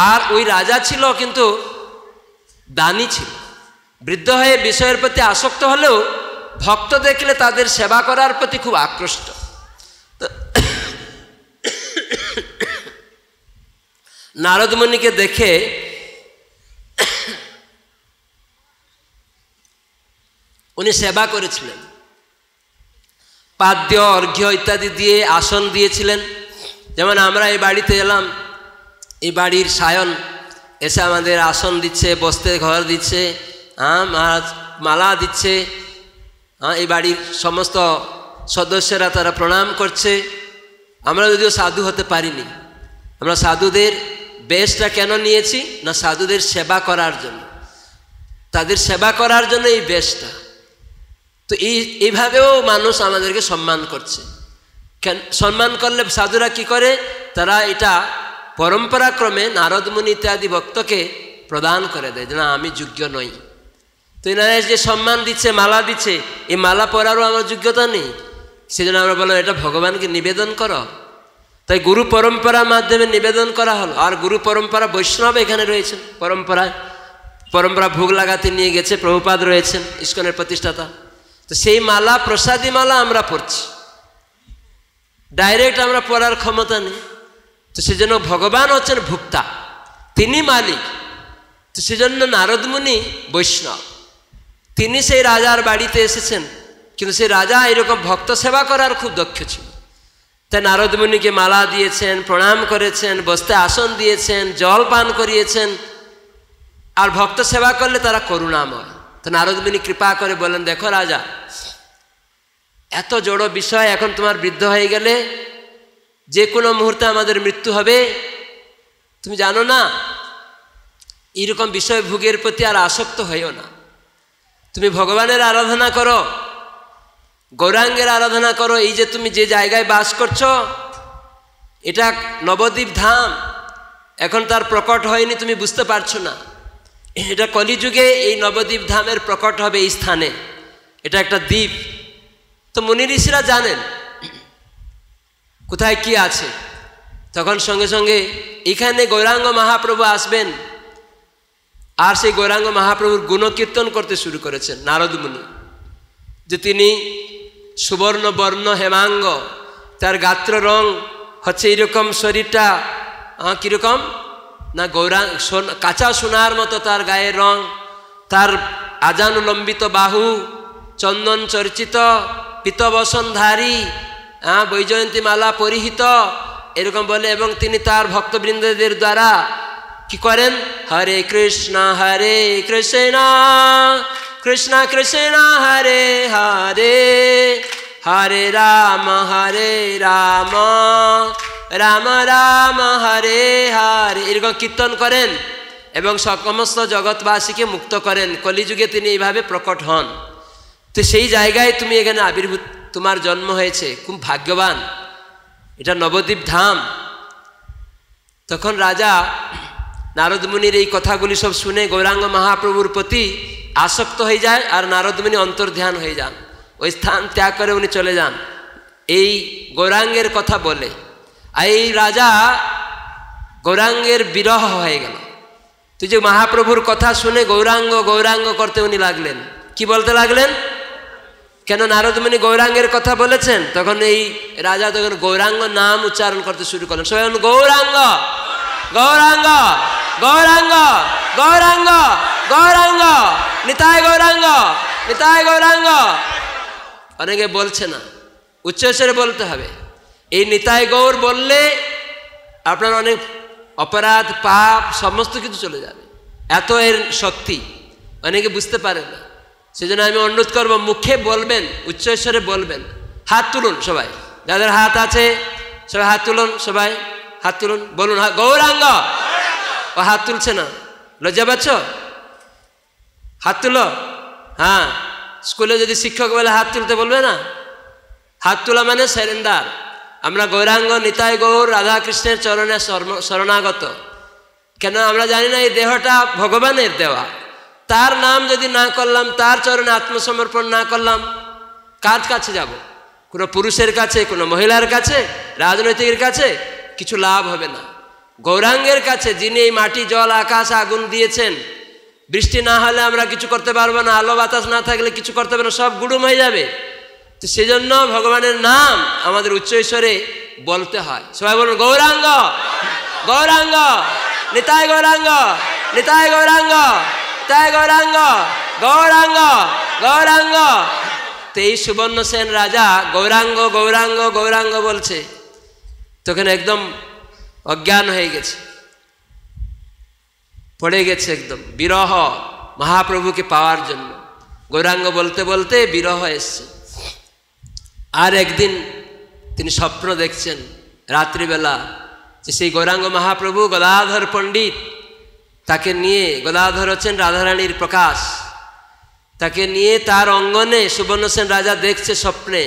আর ওই রাজা ছিল কিন্তু দানি ছিল বৃদ্ধ হয়ে বিষয়ের প্রতি আসক্ত হলেও ভক্ত দেখলে তাদের সেবা করার প্রতি খুব আকৃষ্ট নারদমণিকে দেখে উনি সেবা করেছিলেন পাদ্য অর্ঘ্য ইত্যাদি দিয়ে আসন দিয়েছিলেন যেমন আমরা এই বাড়িতে এলাম এই বাড়ির সায়ন এসে আমাদের আসন দিচ্ছে বসতে ঘর দিচ্ছে হ্যাঁ মালা দিচ্ছে হ্যাঁ এই বাড়ির সমস্ত সদস্যরা তারা প্রণাম করছে আমরা যদিও সাধু হতে পারিনি আমরা সাধুদের বেশটা কেন নিয়েছি না সাধুদের সেবা করার জন্য তাদের সেবা করার জন্য এই বেশটা তো এই এইভাবেও মানুষ আমাদেরকে সম্মান করছে কেন সম্মান করলে সাধুরা কি করে তারা এটা পরম্পরাক্রমে নারদমুনি ইত্যাদি ভক্তকে প্রদান করে দেয় যে না আমি যোগ্য নই তো এনারা যে সম্মান দিচ্ছে মালা দিচ্ছে এই মালা পরারও আমার যোগ্যতা নেই সেজন্য আমরা বললাম এটা ভগবানকে নিবেদন কর তাই গুরু পরম্পরার মাধ্যমে নিবেদন করা হলো আর গুরু পরম্পরা বৈষ্ণব এখানে রয়েছে পরম্পরায় পরম্পরা ভোগ লাগাতে নিয়ে গেছে প্রভুপাদ রয়েছেন ইস্কনের প্রতিষ্ঠাতা তো সেই মালা প্রসাদী মালা আমরা পড়ছি ডাইরেক্ট আমরা পড়ার ক্ষমতা নেই তো সেজন্য ভগবান হচ্ছেন ভুক্তা তিনি মালিক তো সেজন্য নারদমুনি বৈষ্ণব তিনি সেই রাজার বাড়িতে এসেছেন কিন্তু সেই রাজা এরকম ভক্ত সেবা করার খুব দক্ষ ছিল তাই নারদমুনিকে মালা দিয়েছেন প্রণাম করেছেন বসতে আসন দিয়েছেন জল পান করিয়েছেন আর ভক্ত সেবা করলে তারা করুণাময় তো নারদ কৃপা করে বলেন দেখো রাজা এত জড়ো বিষয় এখন তোমার বৃদ্ধ হয়ে গেলে যে কোনো মুহূর্তে আমাদের মৃত্যু হবে তুমি জানো না এরকম বিষয় ভোগের প্রতি আর আসক্ত হইও না তুমি ভগবানের আরাধনা করো গৌরাঙ্গের আরাধনা করো এই যে তুমি যে জায়গায় বাস করছো এটা নবদ্বীপ ধাম এখন তার প্রকট হয়নি তুমি বুঝতে পারছো না এটা কলিযুগে এই নবদ্বীপ ধামের প্রকট হবে এই স্থানে এটা একটা দ্বীপ তো মুনি ঋষিরা জানেন কোথায় কি আছে তখন সঙ্গে সঙ্গে এখানে গৌরাঙ্গ মহাপ্রভু আসবেন আর সেই গৌরাঙ্গ মহাপ্রভুর গুণকীর্তন করতে শুরু করেছেন নারদ মুনি যে তিনি সুবর্ণ বর্ণ হেমাঙ্গ তার গাত্র রং হচ্ছে এইরকম শরীরটা কীরকম না গৌরাং কাঁচা সোনার মতো তার গায়ের রং তার লম্বিত বাহু চন্দন চর্চিত পিতবসনধারী হ্যাঁ বৈজয়ন্তী মালা পরিহিত এরকম বলে এবং তিনি তার ভক্তবৃন্দদের দ্বারা কি করেন হরে কৃষ্ণ হরে কৃষ্ণ কৃষ্ণ কৃষ্ণ হরে হরে হরে রাম হরে রাম রাম রাম হরে হরে এরকম কীর্তন করেন এবং সমস্ত জগৎবাসীকে মুক্ত করেন কলিযুগে তিনি এইভাবে প্রকট হন তো সেই জায়গায় তুমি এখানে আবির্ভূত তোমার জন্ম হয়েছে খুব ভাগ্যবান এটা নবদ্বীপ ধাম তখন রাজা নারদমুনির এই কথাগুলি সব শুনে গৌরাঙ্গ মহাপ্রভুর প্রতি আসক্ত হয়ে যায় আর নারদমুনি অন্তর্ধ্যান হয়ে যান ওই স্থান ত্যাগ করে উনি চলে যান এই গৌরাঙ্গের কথা বলে আর এই রাজা গৌরাঙ্গের বিরহ হয়ে গেল তুই যে মহাপ্রভুর কথা শুনে গৌরাঙ্গ গৌরাঙ্গ করতে উনি লাগলেন কি বলতে লাগলেন কেন নারদমণি গৌরাঙ্গের কথা বলেছেন তখন এই রাজা তখন গৌরাঙ্গ নাম উচ্চারণ করতে শুরু করলেন সবাই গৌরাঙ্গ গৌরাঙ্গ গৌরাঙ্গ গৌরাঙ্গ গৌরাঙ্গ নিতাই গৌরাঙ্গ নিতাই গৌরাঙ্গ অনেকে বলছে না উচ্চ বলতে হবে এই নিতাই গৌর বললে আপনার অনেক অপরাধ পাপ সমস্ত কিছু চলে যাবে এত এর শক্তি অনেকে বুঝতে পারে না সেজন্য আমি অনুরোধ করবো মুখে বলবেন উচ্চস্বরে বলবেন হাত তুলুন সবাই যাদের হাত আছে সবাই হাত তুলুন সবাই হাত তুলুন বলুন গৌরাঙ্গ ও হাত তুলছে না লজ্জা পাচ্ছ হাত তুল হ্যাঁ স্কুলে যদি শিক্ষক বলে হাত তুলতে বলবে না হাত তোলা মানে সেরেন্দার আমরা গৌরাঙ্গ নিতাই গৌর রাধাকৃষ্ণের চরণে শরণাগত কেন আমরা জানি না এই দেহটা ভগবানের দেওয়া তার নাম যদি না করলাম তার চরণে আত্মসমর্পণ না করলাম কার কাছে যাব। কোনো পুরুষের কাছে কোনো মহিলার কাছে রাজনৈতিকের কাছে কিছু লাভ হবে না গৌরাঙ্গের কাছে যিনি এই মাটি জল আকাশ আগুন দিয়েছেন বৃষ্টি না হলে আমরা কিছু করতে পারবো না আলো বাতাস না থাকলে কিছু করতে পারবো না সব গুড়ুম হয়ে যাবে তো সেজন্য ভগবানের নাম আমাদের উচ্চ ঈশ্বরে বলতে হয় সবাই বলুন গৌরাঙ্গ গৌরাঙ্গ নিতাই গৌরাঙ্গ নিতায় গৌরাঙ্গ তাই গৌরাঙ্গ গৌরাঙ্গ গৌরাঙ্গ তো এই সুবর্ণ সেন রাজা গৌরাঙ্গ গৌরাঙ্গ গৌরাঙ্গ বলছে তখন একদম অজ্ঞান হয়ে গেছে পড়ে গেছে একদম বিরহ মহাপ্রভুকে পাওয়ার জন্য গৌরাঙ্গ বলতে বলতে বিরহ এসছে আর একদিন তিনি স্বপ্ন দেখছেন রাত্রিবেলা যে সেই গৌরাঙ্গ মহাপ্রভু গদাধর পণ্ডিত তাকে নিয়ে গদাধর হচ্ছেন রাধারানীর প্রকাশ তাকে নিয়ে তার অঙ্গনে সুবর্ণ সেন রাজা দেখছে স্বপ্নে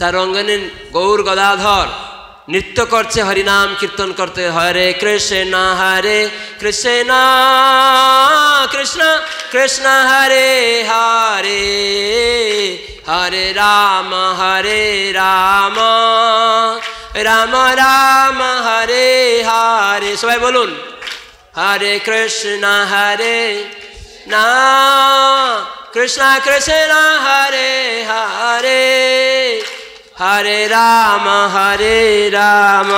তার অঙ্গনে গৌর গদাধর নৃত্য করছে হরিনাম কীর্তন করতে হরে কৃষ্ণ হরে কৃষ্ণ কৃষ্ণ কৃষ্ণ হরে হরে হরে রাম হরে রাম রাম রাম হরে হরে সবাই বলুন হরে কৃষ্ণ হরে না কৃষ্ণ কৃষ্ণ হরে হরে হরে রাম হরে রাম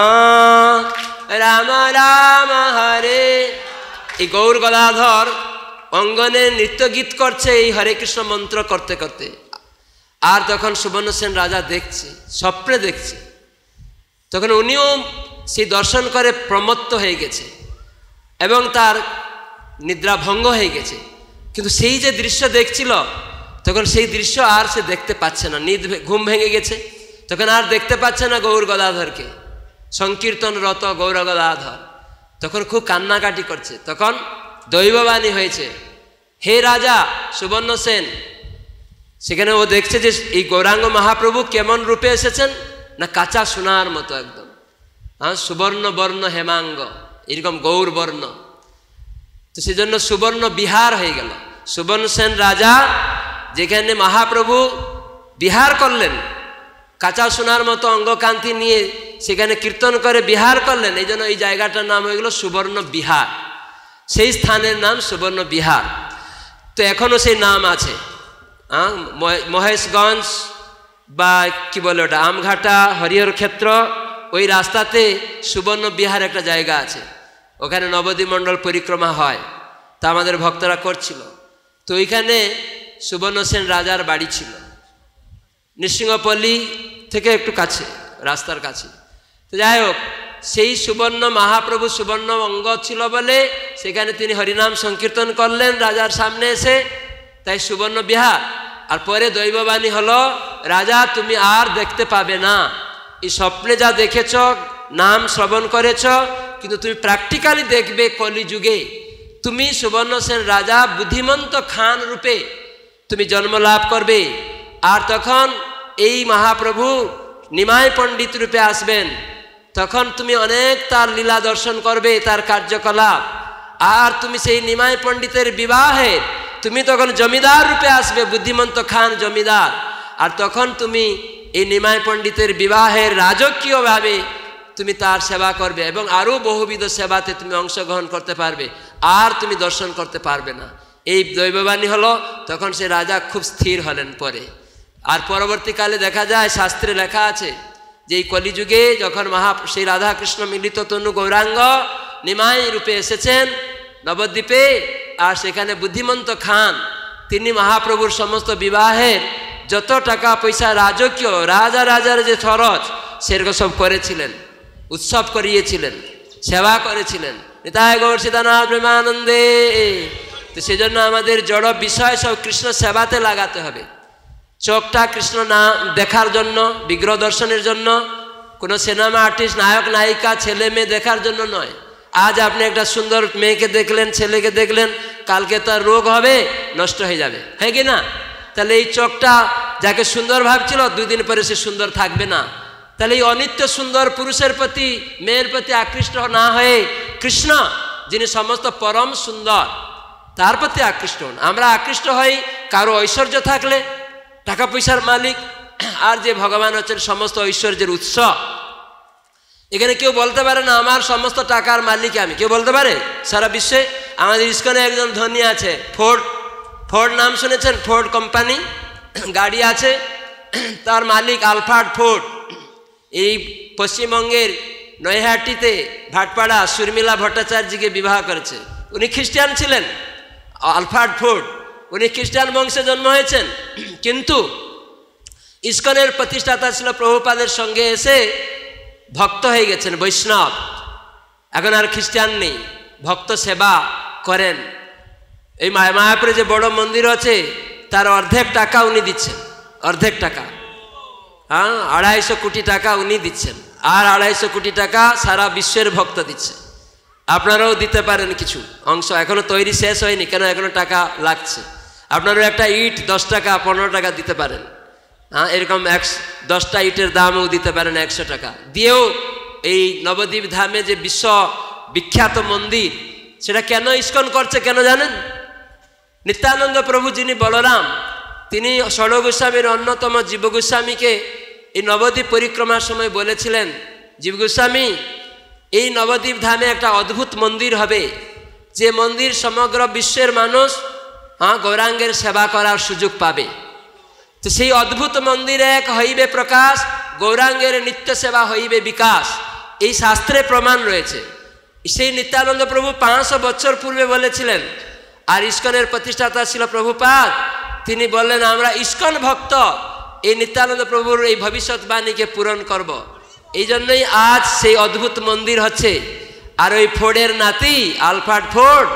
রাম রাম হরে এই গৌর গদাধর অঙ্গনে নৃত্য গীত করছে এই হরে কৃষ্ণ মন্ত্র করতে করতে আর তখন সুবর্ণ সেন রাজা দেখছে স্বপ্নে দেখছে তখন উনিও সেই দর্শন করে প্রমত্ত হয়ে গেছে এবং তার নিদ্রা ভঙ্গ হয়ে গেছে কিন্তু সেই যে দৃশ্য দেখছিল তখন সেই দৃশ্য আর সে দেখতে পাচ্ছে না নিদ ঘুম ভেঙে গেছে তখন আর দেখতে পাচ্ছে না গৌর গদাধরকে সংকীর্তনরত গৌর গদাধর তখন খুব কান্নাকাটি করছে তখন দৈববাণী হয়েছে হে রাজা সুবর্ণ সেন সেখানে ও দেখছে যে এই গৌরাঙ্গ মহাপ্রভু কেমন রূপে এসেছেন না কাঁচা সোনার মতো একদম হ্যাঁ সুবর্ণ বর্ণ হেমাঙ্গ এরকম গৌর বর্ণ তো সেজন্য সুবর্ণ বিহার হয়ে গেল সুবর্ণ সেন রাজা যেখানে মহাপ্রভু বিহার করলেন কাঁচা সোনার মতো অঙ্গকান্তি নিয়ে সেখানে কীর্তন করে বিহার করলেন এই জন্য এই জায়গাটার নাম হয়ে গেল সুবর্ণ বিহার সেই স্থানের নাম সুবর্ণ বিহার তো এখনও সেই নাম আছে মহেশগঞ্জ বা কি বলে ওটা আমঘাটা হরিহর ক্ষেত্র ওই রাস্তাতে সুবর্ণ বিহার একটা জায়গা আছে ওখানে নবদ্বীপ মণ্ডল পরিক্রমা হয় তা আমাদের ভক্তরা করছিল তো ওইখানে সুবর্ণ সেন রাজার বাড়ি ছিল নৃসিংহপল্লী থেকে একটু কাছে রাস্তার কাছে তো যাই হোক সেই সুবর্ণ মহাপ্রভু সুবর্ণ অঙ্গ ছিল বলে সেখানে তিনি হরিনাম সংকীর্তন করলেন রাজার সামনে এসে তাই সুবর্ণ বিহার আর পরে দৈববাণী হলো রাজা তুমি আর দেখতে পাবে না এই স্বপ্নে যা দেখেছ নাম শ্রবণ করেছ কিন্তু তুমি প্র্যাকটিক্যালি দেখবে কলিযুগে তুমি সুবর্ণ সেন রাজা বুদ্ধিমন্ত খান রূপে তুমি জন্ম লাভ করবে আর তখন এই মহাপ্রভু নিমায় পণ্ডিত রূপে আসবেন তখন তুমি অনেক তার লীলা দর্শন করবে তার কার্যকলাপ আর তুমি সেই নিমায় পণ্ডিতের বিবাহে তুমি তখন জমিদার রূপে আসবে বুদ্ধিমন্ত খান জমিদার আর তখন তুমি এই নিমায় পণ্ডিতের বিবাহের রাজকীয়ভাবে তুমি তার সেবা করবে এবং আরও বহুবিধ সেবাতে তুমি অংশগ্রহণ করতে পারবে আর তুমি দর্শন করতে পারবে না এই দৈববাণী হলো তখন সে রাজা খুব স্থির হলেন পরে আর পরবর্তীকালে দেখা যায় শাস্ত্রে লেখা আছে যে এই কলিযুগে যখন মহা সেই রাধাকৃষ্ণ মিলিত তনু গৌরাঙ্গ নিমাই রূপে এসেছেন নবদ্বীপে আর সেখানে বুদ্ধিমন্ত খান তিনি মহাপ্রভুর সমস্ত বিবাহের যত টাকা পয়সা রাজকীয় রাজা রাজার যে খরচ সেরকম সব করেছিলেন উৎসব করিয়েছিলেন সেবা করেছিলেন নিতায় গৌর সীতানাথ প্রেমানন্দে তো সেজন্য আমাদের জড় বিষয় সব কৃষ্ণ সেবাতে লাগাতে হবে চোখটা কৃষ্ণ না দেখার জন্য বিগ্রহ দর্শনের জন্য কোনো সিনেমা আর্টিস্ট নায়ক নায়িকা ছেলে মেয়ে দেখার জন্য নয় আজ আপনি একটা সুন্দর মেয়েকে দেখলেন ছেলেকে দেখলেন কালকে তার রোগ হবে নষ্ট হয়ে যাবে হ্যাঁ কি না তাহলে এই চোখটা যাকে সুন্দর ভাবছিল দুদিন পরে সে সুন্দর থাকবে না তাহলে এই অনিত্য সুন্দর পুরুষের প্রতি মেয়ের প্রতি আকৃষ্ট না হয়ে কৃষ্ণ যিনি সমস্ত পরম সুন্দর তার প্রতি আকৃষ্ট হন আমরা আকৃষ্ট হই কারো ঐশ্বর্য থাকলে টাকা পয়সার মালিক আর যে ভগবান হচ্ছেন সমস্ত ঐশ্বর্যের উৎস এখানে কেউ বলতে পারে না আমার সমস্ত টাকার মালিক আমি কেউ বলতে পারে সারা বিশ্বে আমাদের ইস্কনে একজন ধনী আছে ফোর্ড ফোর্ড নাম শুনেছেন ফোর্ড কোম্পানি গাড়ি আছে তার মালিক আলফার্ড ফোর্ড এই পশ্চিমবঙ্গের নৈহাটিতে ভাটপাড়া সুর্মিলা ভট্টাচার্যকে বিবাহ করেছে উনি খ্রিস্টান ছিলেন আলফার্ড ফোর্ড উনি খ্রিস্টান বংশে জন্ম হয়েছেন কিন্তু ইস্কনের প্রতিষ্ঠাতা ছিল প্রভুপাদের সঙ্গে এসে ভক্ত হয়ে গেছেন বৈষ্ণব এখন আর খ্রিস্টান নেই ভক্ত সেবা করেন এই মায়াপুরে যে বড় মন্দির আছে তার অর্ধেক টাকা উনি দিচ্ছেন অর্ধেক টাকা হ্যাঁ আড়াইশো কোটি টাকা উনি দিচ্ছেন আর আড়াইশো কোটি টাকা সারা বিশ্বের ভক্ত দিচ্ছে আপনারাও দিতে পারেন কিছু অংশ এখনও তৈরি শেষ হয়নি কেন এখনও টাকা লাগছে আপনারা একটা ইট দশ টাকা পনেরো টাকা দিতে পারেন হ্যাঁ এরকম এক দশটা ইটের দামও দিতে পারেন একশো টাকা দিয়েও এই নবদ্বীপ ধামে যে বিশ্ব বিখ্যাত মন্দির সেটা কেন ইস্কন করছে কেন জানেন নিত্যানন্দ প্রভু যিনি বলরাম তিনি ষড়গোস্বামীর অন্যতম জীবগোস্বামীকে এই নবদ্বীপ পরিক্রমার সময় বলেছিলেন জীবগোস্বামী এই নবদ্বীপ ধামে একটা অদ্ভুত মন্দির হবে যে মন্দির সমগ্র বিশ্বের মানুষ হ্যাঁ, গৌরাঙ্গের সেবা করার সুযোগ পাবে তো সেই অদ্ভুত মন্দিরে এক হইবে প্রকাশ গৌরাঙ্গের নিত্য সেবা হইবে বিকাশ এই শাস্ত্রে প্রমাণ রয়েছে সেই নিত্যানন্দ প্রভু পাঁচশো বছর পূর্বে বলেছিলেন আর ইস্কনের প্রতিষ্ঠাতা ছিল প্রভুপাদ তিনি বললেন আমরা ইস্কন ভক্ত এই নিত্যানন্দ প্রভুর এই ভবিষ্যৎবাণীকে পূরণ করব। এই জন্যই আজ সেই অদ্ভুত মন্দির হচ্ছে আর ওই ফোর্ডের নাতি আলফার্ড ফোর্ড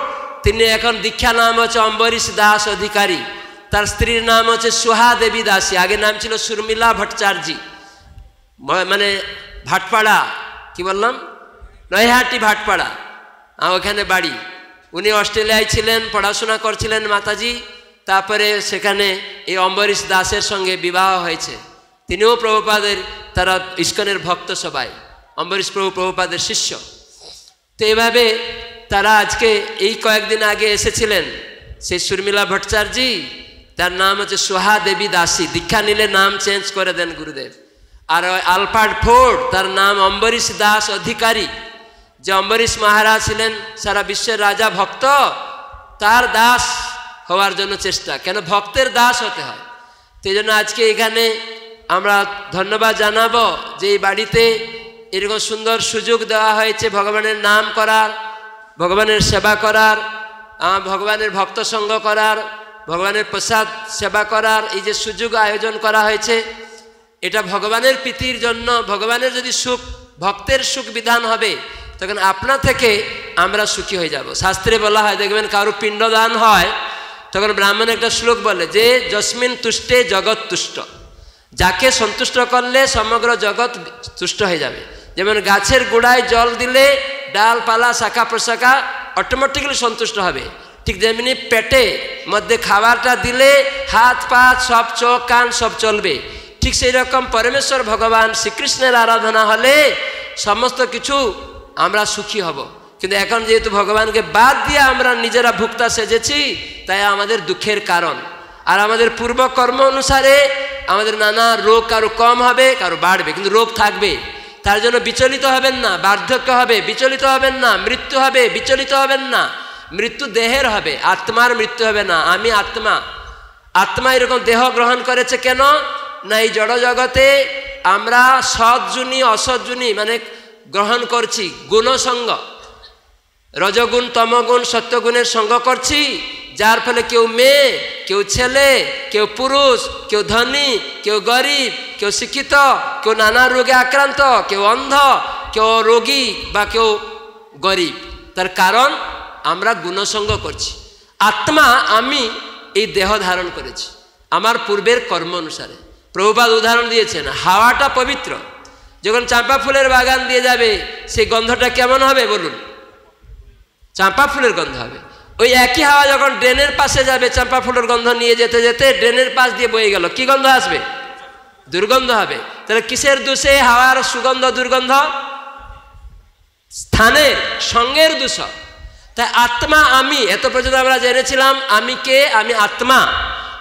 তিনি এখন দীক্ষা নাম হচ্ছে অম্বরীশ দাস অধিকারী তার স্ত্রীর নাম হচ্ছে সুহা দেবী দাসী আগে নাম ছিল সুরমিলা ভট্টাচার্যী মানে ভাটপাড়া কি বললাম নয়হাটি ভাটপাড়া ওখানে বাড়ি উনি অস্ট্রেলিয়ায় ছিলেন পড়াশোনা করছিলেন মাতাজি তারপরে সেখানে এই অম্বরীশ দাসের সঙ্গে বিবাহ হয়েছে তিনিও প্রভুপাদের তারা ইস্কনের ভক্ত সবাই অম্বরীশ প্রভু প্রভুপাদের শিষ্য তো এভাবে তারা আজকে এই কয়েকদিন আগে এসেছিলেন সেই শর্মিলা ভট্টাচার্যি তার নাম হচ্ছে সোহা দেবী দাসী দীক্ষা নিলে নাম চেঞ্জ করে দেন গুরুদেব আর আলফাড ফোর্ড তার নাম অম্বরীশ দাস অধিকারী যে অম্বরীশ মহারাজ ছিলেন সারা বিশ্বের রাজা ভক্ত তার দাস হওয়ার জন্য চেষ্টা কেন ভক্তের দাস হতে হয় তো জন্য আজকে এখানে আমরা ধন্যবাদ জানাবো যে এই বাড়িতে এরকম সুন্দর সুযোগ দেওয়া হয়েছে ভগবানের নাম করার ভগবানের সেবা করার ভগবানের ভক্ত সঙ্গ করার ভগবানের প্রসাদ সেবা করার এই যে সুযোগ আয়োজন করা হয়েছে এটা ভগবানের প্রীতির জন্য ভগবানের যদি সুখ ভক্তের সুখ বিধান হবে তখন আপনা থেকে আমরা সুখী হয়ে যাব শাস্ত্রে বলা হয় দেখবেন কারো পিণ্ডদান হয় তখন ব্রাহ্মণ একটা শ্লোক বলে যে যস্মিন তুষ্টে জগৎ তুষ্ট যাকে সন্তুষ্ট করলে সমগ্র জগৎ তুষ্ট হয়ে যাবে যেমন গাছের গোড়ায় জল দিলে ডালপালা শাখা প্রশাখা অটোমেটিক্যালি সন্তুষ্ট হবে ঠিক যেমনি পেটে মধ্যে খাবারটা দিলে হাত পা সব চোখ কান সব চলবে ঠিক সেই রকম পরমেশ্বর ভগবান শ্রীকৃষ্ণের আরাধনা হলে সমস্ত কিছু আমরা সুখী হব কিন্তু এখন যেহেতু ভগবানকে বাদ দিয়ে আমরা নিজেরা ভুক্তা সেজেছি তাই আমাদের দুঃখের কারণ আর আমাদের পূর্ব কর্ম অনুসারে আমাদের নানা রোগ কারো কম হবে কারো বাড়বে কিন্তু রোগ থাকবে তার জন্য বিচলিত হবেন না বার্ধক্য হবে বিচলিত হবেন না মৃত্যু হবে বিচলিত হবেন না মৃত্যু দেহের হবে আত্মার মৃত্যু হবে না আমি আত্মা আত্মা এরকম দেহ গ্রহণ করেছে কেন না এই জড় জগতে আমরা সৎজুনি অসৎজুনি মানে গ্রহণ করছি গুণসঙ্গ রজগুণ তমগুণ সত্যগুণের সঙ্গ করছি যার ফলে কেউ মেয়ে কেউ ছেলে কেউ পুরুষ কেউ ধনী কেউ গরিব কেউ শিক্ষিত কেউ নানা রোগে আক্রান্ত কেউ অন্ধ কেউ রোগী বা কেউ গরিব তার কারণ আমরা গুণসঙ্গ করছি আত্মা আমি এই দেহ ধারণ করেছি আমার পূর্বের কর্ম অনুসারে প্রভুপাদ উদাহরণ দিয়েছেন হাওয়াটা পবিত্র যখন চাঁপা ফুলের বাগান দিয়ে যাবে সেই গন্ধটা কেমন হবে বলুন চাঁপা ফুলের গন্ধ হবে ওই একই হাওয়া যখন ড্রেনের পাশে যাবে চাম্পা ফুলের গন্ধ নিয়ে যেতে যেতে ড্রেনের পাশ দিয়ে বয়ে গেল কি গন্ধ আসবে দুর্গন্ধ হবে তাহলে কিসের দোষে হাওয়ার সুগন্ধ দুর্গন্ধ স্থানে সঙ্গের দোষ তাই আত্মা আমি এত পর্যন্ত আমরা জেনেছিলাম আমি কে আমি আত্মা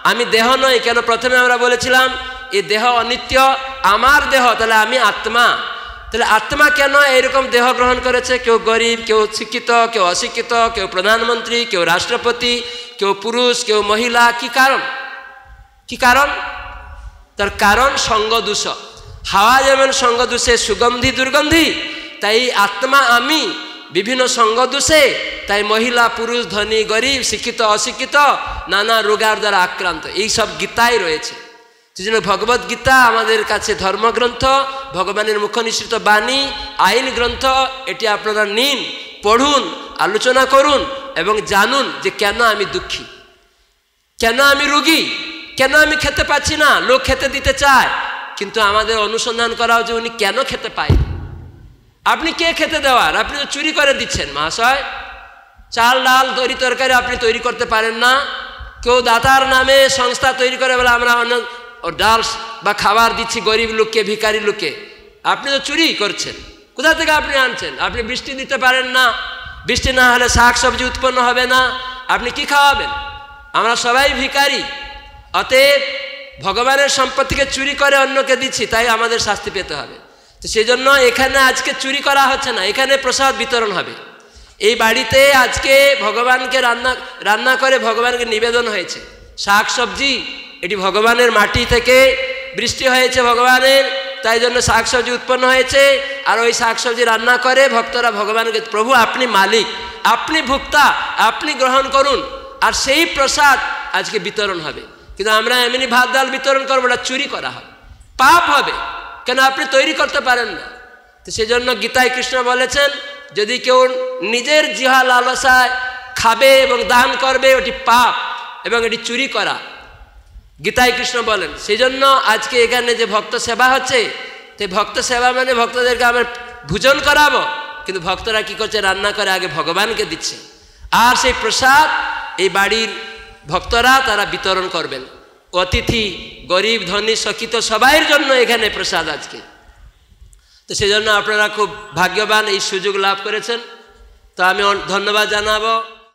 আমি দেহ নই কেন প্রথমে আমরা বলেছিলাম এই দেহ অনিত্য আমার দেহ তাহলে আমি আত্মা তাহলে আত্মা কেন এরকম দেহ গ্রহণ করেছে কেউ গরিব কেউ শিক্ষিত কেউ অশিক্ষিত কেউ প্রধানমন্ত্রী কেউ রাষ্ট্রপতি কেউ পুরুষ কেউ মহিলা কি কারণ কি কারণ তার কারণ সঙ্গ দূষ হাওয়া যেমন সঙ্গ দূষে সুগন্ধি দুর্গন্ধি তাই আত্মা আমি বিভিন্ন সঙ্গ দূষে তাই মহিলা পুরুষ ধনী গরিব শিক্ষিত অশিক্ষিত নানা রোগার দ্বারা আক্রান্ত এইসব গীতায় রয়েছে সেজন্য ভগবদ গীতা আমাদের কাছে ধর্মগ্রন্থ ভগবানের মুখনিসৃত বাণী আইন গ্রন্থ এটি আপনারা নিন পড়ুন আলোচনা করুন এবং জানুন যে কেন আমি দুঃখী কেন আমি রুগী কেন আমি খেতে পাচ্ছি না লোক খেতে দিতে চায় কিন্তু আমাদের অনুসন্ধান করাও যে উনি কেন খেতে পায় আপনি কে খেতে দেওয়ার আপনি তো চুরি করে দিচ্ছেন মহাশয় চাল ডাল তৈরি তরকারি আপনি তৈরি করতে পারেন না কেউ দাতার নামে সংস্থা তৈরি করে বলে আমরা অনেক ওর ডাল বা খাবার দিচ্ছি গরিব লোককে ভিকারি লোককে আপনি তো চুরি করছেন কোথা থেকে আপনি আনছেন আপনি বৃষ্টি দিতে পারেন না বৃষ্টি না হলে শাক সবজি উৎপন্ন হবে না আপনি কি খাওয়াবেন আমরা সবাই ভিকারি অতএব ভগবানের সম্পত্তিকে চুরি করে অন্যকে দিচ্ছি তাই আমাদের শাস্তি পেতে হবে তো সেই জন্য এখানে আজকে চুরি করা হচ্ছে না এখানে প্রসাদ বিতরণ হবে এই বাড়িতে আজকে ভগবানকে রান্না রান্না করে ভগবানকে নিবেদন হয়েছে শাক সবজি এটি ভগবানের মাটি থেকে বৃষ্টি হয়েছে ভগবানের তাই জন্য শাকসবজি উৎপন্ন হয়েছে আর ওই শাকসবজি রান্না করে ভক্তরা ভগবানকে প্রভু আপনি মালিক আপনি ভুক্তা আপনি গ্রহণ করুন আর সেই প্রসাদ আজকে বিতরণ হবে কিন্তু আমরা এমনি ভাত ডাল বিতরণ করবো ওটা চুরি করা হবে পাপ হবে কেন আপনি তৈরি করতে পারেন না তো সেজন্য গীতায় কৃষ্ণ বলেছেন যদি কেউ নিজের জিহা লালসায় খাবে এবং দান করবে ওটি পাপ এবং এটি চুরি করা গীতায় কৃষ্ণ বলেন সেই জন্য আজকে এখানে যে ভক্ত সেবা হচ্ছে সেই ভক্ত সেবা মানে ভক্তদেরকে আমরা ভোজন করাবো কিন্তু ভক্তরা কি করছে রান্না করে আগে ভগবানকে দিচ্ছে আর সেই প্রসাদ এই বাড়ির ভক্তরা তারা বিতরণ করবেন অতিথি গরিব ধনী সকিত সবাইয়ের জন্য এখানে প্রসাদ আজকে তো সেই জন্য আপনারা খুব ভাগ্যবান এই সুযোগ লাভ করেছেন তো আমি ধন্যবাদ জানাবো